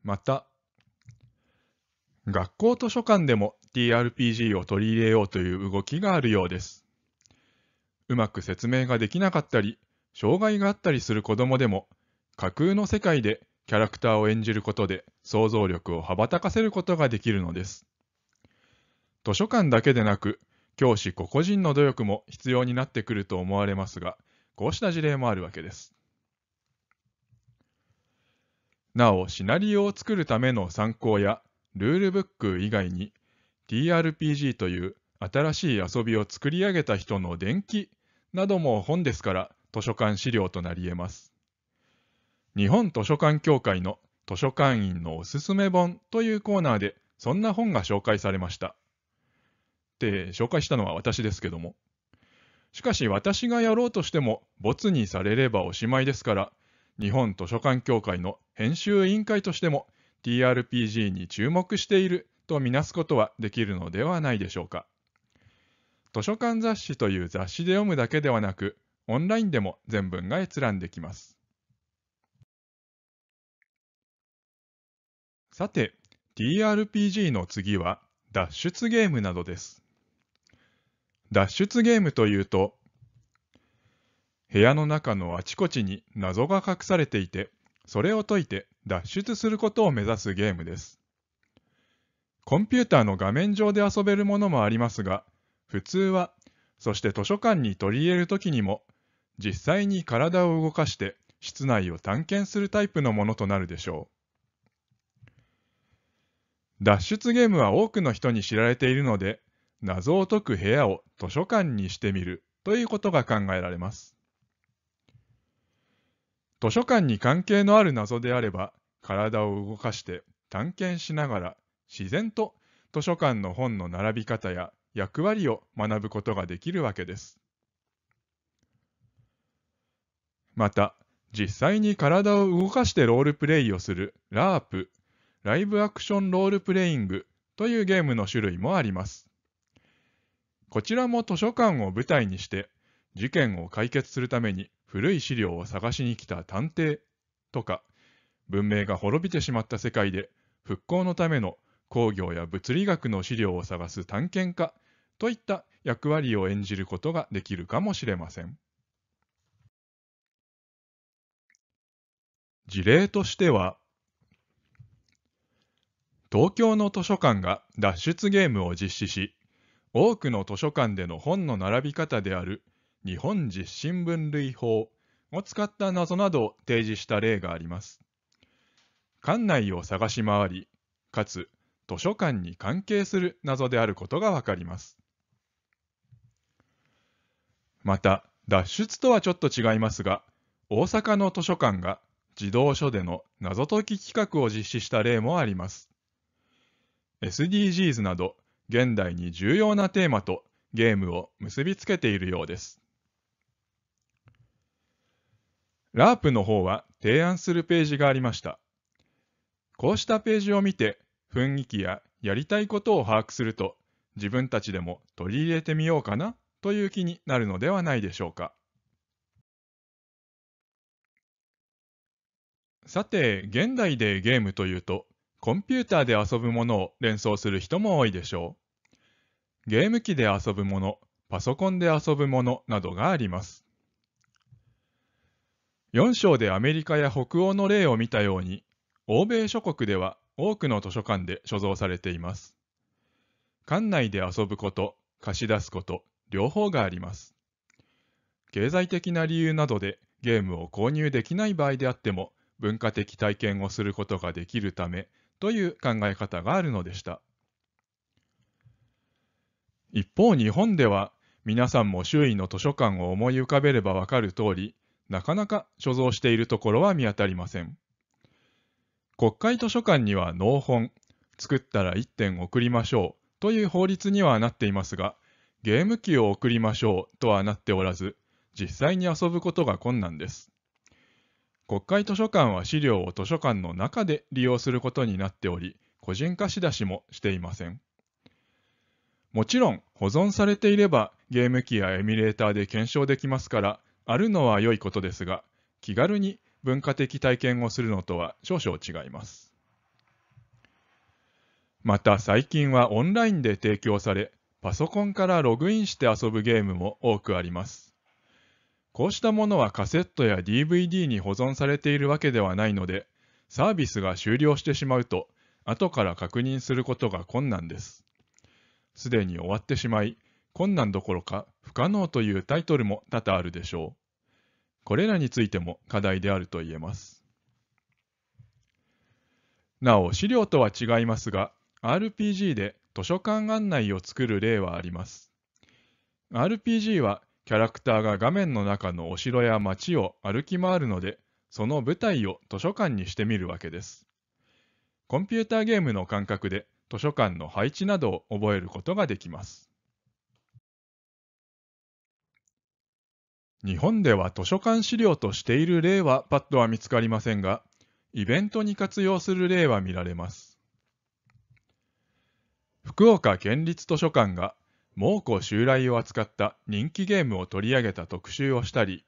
また、学校図書館でも TRPG を取り入れようという動きがあるようです。うまく説明ができなかったり、障害があったりする子どもでも、架空の世界でキャラクターを演じることで想像力を羽ばたかせることができるのです。図書館だけでなく、教師個々人の努力も必要になってくると思われますが、こうした事例もあるわけです。なお、シナリオを作るための参考やルールブック以外に TRPG という新しい遊びを作り上げた人の伝記なども本ですから図書館資料となり得ます。日本図書館協会の図書館員のおすすめ本というコーナーでそんな本が紹介されました。って紹介したのは私ですけども。しかし私がやろうとしても、没にされればおしまいですから、日本図書館協会の編集委員会としても TRPG に注目しているとみなすことはできるのではないでしょうか。図書館雑誌という雑誌で読むだけではなく、オンラインでも全文が閲覧できます。さて、TRPG の次は脱出ゲームなどです。脱出ゲームというと部屋の中のあちこちに謎が隠されていてそれを解いて脱出することを目指すゲームですコンピューターの画面上で遊べるものもありますが普通はそして図書館に取り入れる時にも実際に体を動かして室内を探検するタイプのものとなるでしょう脱出ゲームは多くの人に知られているので謎を解く部屋を図書館にしてみるということが考えられます。図書館に関係のある謎であれば、体を動かして探検しながら自然と図書館の本の並び方や役割を学ぶことができるわけです。また、実際に体を動かしてロールプレイをするラープ、ライブアクションロールプレイングというゲームの種類もあります。こちらも図書館を舞台にして事件を解決するために古い資料を探しに来た探偵とか文明が滅びてしまった世界で復興のための工業や物理学の資料を探す探検家といった役割を演じることができるかもしれません。事例としては東京の図書館が脱出ゲームを実施し多くの図書館での本の並び方である日本実新聞類法を使った謎などを提示した例があります。館内を探し回り、かつ図書館に関係する謎であることがわかります。また、脱出とはちょっと違いますが、大阪の図書館が児童書での謎解き企画を実施した例もあります。SDGs など現代に重要なテーマとゲームを結びつけているようです。ラープの方は提案するページがありました。こうしたページを見て雰囲気ややりたいことを把握すると自分たちでも取り入れてみようかなという気になるのではないでしょうか。さて、現代でゲームというと、コンピューターで遊ぶものを連想する人も多いでしょう。ゲーム機で遊ぶもの、パソコンで遊ぶものなどがあります。4章でアメリカや北欧の例を見たように、欧米諸国では多くの図書館で所蔵されています。館内で遊ぶこと、貸し出すこと、両方があります。経済的な理由などでゲームを購入できない場合であっても、文化的体験をすることができるため、という考え方があるのでした一方日本では皆さんも周囲の図書館を思い浮かべればわかる通りなかなか所蔵しているところは見当たりません国会図書館には納本作ったら1点送りましょうという法律にはなっていますがゲーム機を送りましょうとはなっておらず実際に遊ぶことが困難です国会図書館は資料を図書館の中で利用することになっており、個人貸し出しもしていません。もちろん、保存されていればゲーム機やエミュレーターで検証できますから、あるのは良いことですが、気軽に文化的体験をするのとは少々違います。また最近はオンラインで提供され、パソコンからログインして遊ぶゲームも多くあります。こうしたものはカセットや DVD に保存されているわけではないので、サービスが終了してしまうと、後から確認することが困難です。すでに終わってしまい、困難どころか不可能というタイトルも多々あるでしょう。これらについても課題であると言えます。なお、資料とは違いますが、RPG で図書館案内を作る例はあります。RPG はキャラクターが画面の中のお城や街を歩き回るので、その舞台を図書館にしてみるわけです。コンピューターゲームの感覚で図書館の配置などを覚えることができます。日本では図書館資料としている例はパッドは見つかりませんが、イベントに活用する例は見られます。福岡県立図書館が猛虎襲来を扱った人気ゲームを取り上げた特集をしたり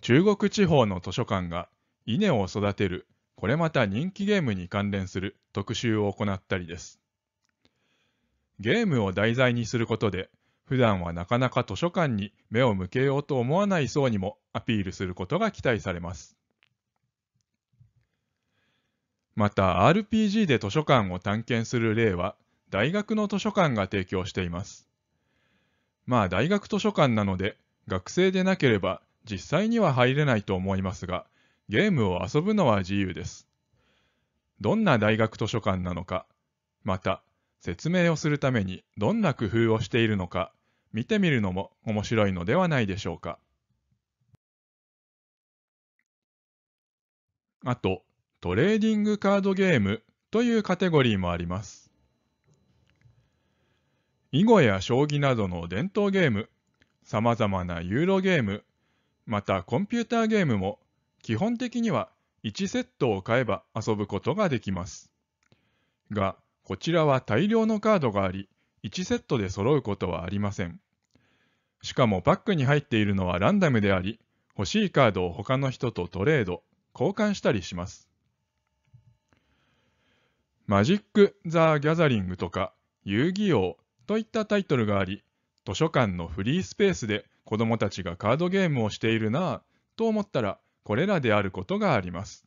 中国地方の図書館が稲を育てるこれまた人気ゲームに関連する特集を行ったりですゲームを題材にすることで普段はなかなか図書館に目を向けようと思わない層にもアピールすることが期待されますまた RPG で図書館を探検する例は大学の図書館が提供しています。まあ大学図書館なので学生でなければ実際には入れないと思いますが、ゲームを遊ぶのは自由です。どんな大学図書館なのか、また説明をするためにどんな工夫をしているのか、見てみるのも面白いのではないでしょうか。あと、トレーディングカードゲームというカテゴリーもあります。囲碁や将棋などの伝統ゲーム、さまざまなユーロゲーム、またコンピューターゲームも基本的には1セットを買えば遊ぶことができます。が、こちらは大量のカードがあり、1セットで揃うことはありません。しかもパックに入っているのはランダムであり、欲しいカードを他の人とトレード、交換したりします。マジック・ザ・ギャザリングとか、遊戯王、といったタイトルがあり、図書館のフリースペースで子供たちがカードゲームをしているなぁと思ったら、これらであることがあります。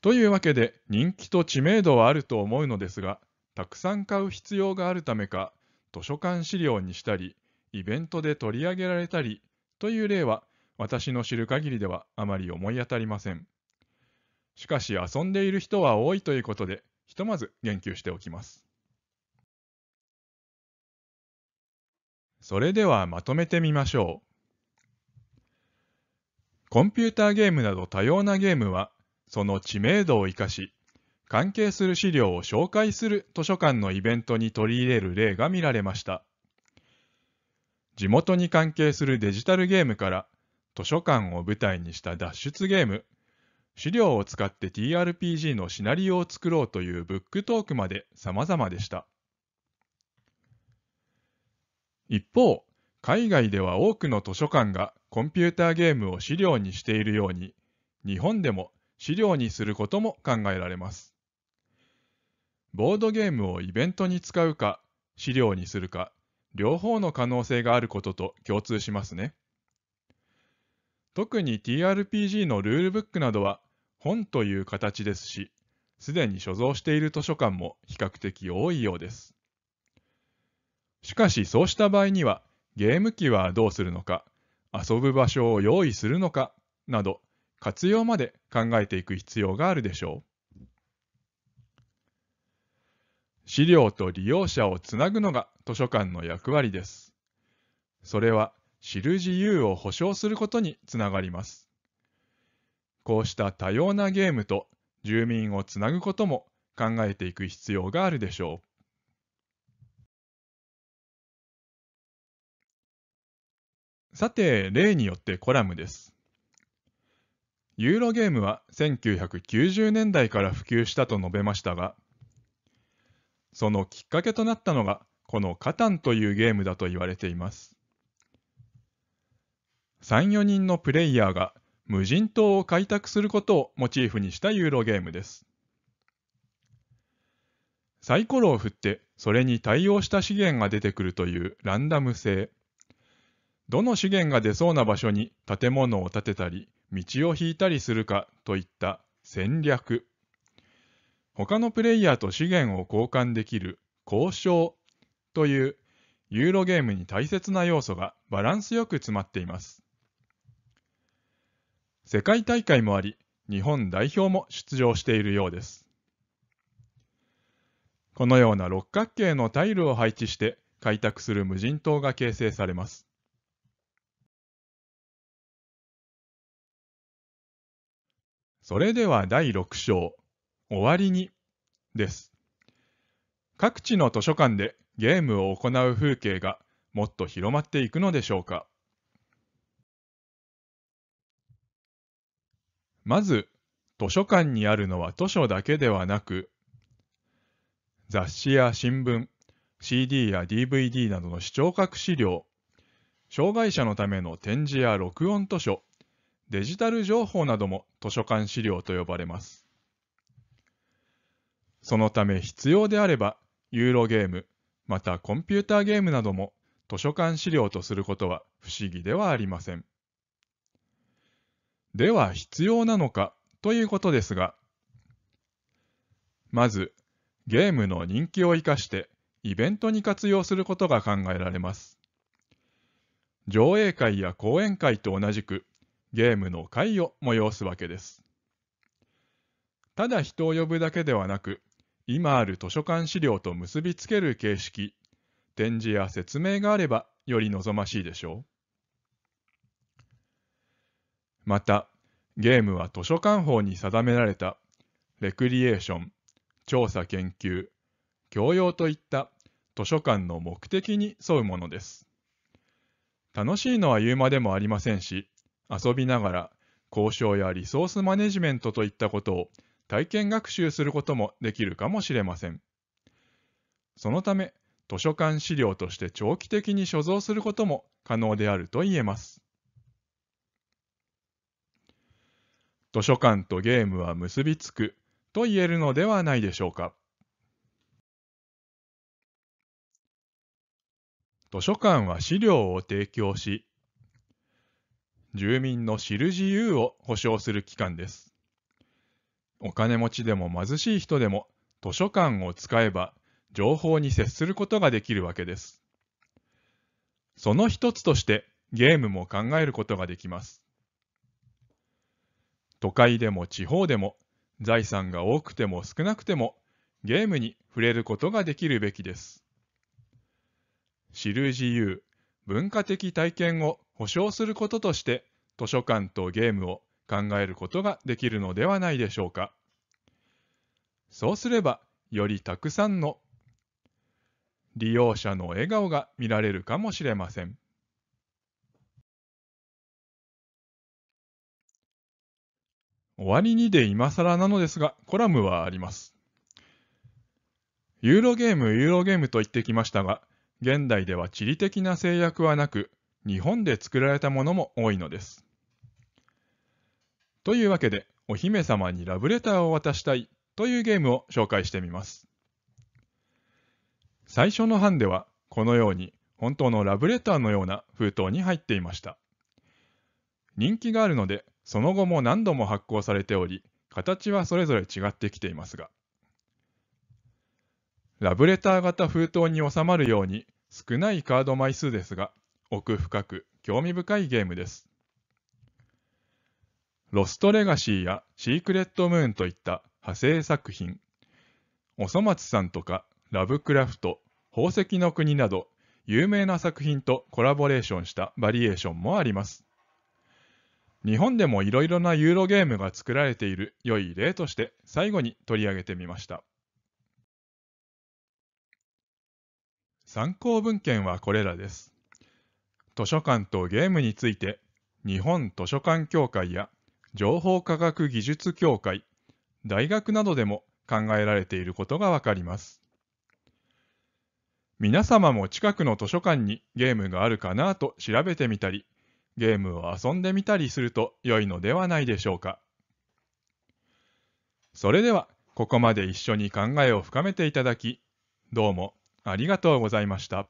というわけで人気と知名度はあると思うのですが、たくさん買う必要があるためか、図書館資料にしたり、イベントで取り上げられたりという例は、私の知る限りではあまり思い当たりません。しかし遊んでいる人は多いということで、ひとまず言及しておきます。それではまとめてみましょう。コンピューターゲームなど多様なゲームは、その知名度を生かし、関係する資料を紹介する図書館のイベントに取り入れる例が見られました。地元に関係するデジタルゲームから、図書館を舞台にした脱出ゲーム、資料を使って TRPG のシナリオを作ろうというブックトークまで様々でした。一方、海外では多くの図書館がコンピューターゲームを資料にしているように、日本でも資料にすることも考えられます。ボードゲームをイベントに使うか、資料にするか、両方の可能性があることと共通しますね。特に TRPG のルールブックなどは本という形ですし、すでに所蔵している図書館も比較的多いようです。しかしそうした場合には、ゲーム機はどうするのか、遊ぶ場所を用意するのかなど、活用まで考えていく必要があるでしょう。資料と利用者をつなぐのが図書館の役割です。それは知る自由を保障することにつながります。こうした多様なゲームと住民をつなぐことも考えていく必要があるでしょう。さて、例によってコラムです。ユーロゲームは1990年代から普及したと述べましたが、そのきっかけとなったのが、このカタンというゲームだと言われています。3、4人のプレイヤーが無人島を開拓することをモチーフにしたユーロゲームです。サイコロを振ってそれに対応した資源が出てくるというランダム性。どの資源が出そうな場所に建物を建てたり、道を引いたりするかといった戦略。他のプレイヤーと資源を交換できる交渉というユーロゲームに大切な要素がバランスよく詰まっています。世界大会もあり、日本代表も出場しているようです。このような六角形のタイルを配置して開拓する無人島が形成されます。それでは第6章、終わりに、です。各地の図書館でゲームを行う風景がもっと広まっていくのでしょうか。まず、図書館にあるのは図書だけではなく、雑誌や新聞、CD や DVD などの視聴覚資料、障害者のための展示や録音図書、デジタル情報なども図書館資料と呼ばれます。そのため必要であれば、ユーロゲーム、またコンピューターゲームなども図書館資料とすることは不思議ではありません。では必要なのかということですが、まず、ゲームの人気を生かしてイベントに活用することが考えられます。上映会や講演会と同じくゲームの会を催すわけです。ただ人を呼ぶだけではなく、今ある図書館資料と結びつける形式、展示や説明があればより望ましいでしょう。また、ゲームは図書館法に定められた、レクリエーション、調査研究、教養といった図書館の目的に沿うものです。楽しいのは言うまでもありませんし、遊びながら交渉やリソースマネジメントといったことを体験学習することもできるかもしれません。そのため、図書館資料として長期的に所蔵することも可能であると言えます。図書館とゲームは結びつくと言えるのではないでしょうか。図書館は資料を提供し、住民の知る自由を保障する機関です。お金持ちでも貧しい人でも図書館を使えば情報に接することができるわけです。その一つとしてゲームも考えることができます。都会でも地方でも財産が多くても少なくてもゲームに触れることができるべきです。知る自由、文化的体験を保証することとして図書館とゲームを考えることができるのではないでしょうか。そうすればよりたくさんの利用者の笑顔が見られるかもしれません。終わりにで今更なのですが、コラムはあります。ユーロゲーム、ユーロゲームと言ってきましたが、現代では地理的な制約はなく、日本で作られたものも多いのです。というわけで、お姫様にラブレターを渡したいというゲームを紹介してみます。最初の版では、このように本当のラブレターのような封筒に入っていました。人気があるので、その後も何度も発行されており、形はそれぞれ違ってきていますが、ラブレター型封筒に収まるように少ないカード枚数ですが、奥深く興味深いゲームです。ロストレガシーやシークレットムーンといった派生作品、おそ松さんとかラブクラフト、宝石の国など有名な作品とコラボレーションしたバリエーションもあります。日本でもいろいろなユーロゲームが作られている良い例として最後に取り上げてみました。参考文献はこれらです。図書館とゲームについて日本図書館協会や情報科学技術協会大学などでも考えられていることがわかります皆様も近くの図書館にゲームがあるかなと調べてみたりゲームを遊んでみたりすると良いのではないでしょうかそれではここまで一緒に考えを深めていただきどうもありがとうございました。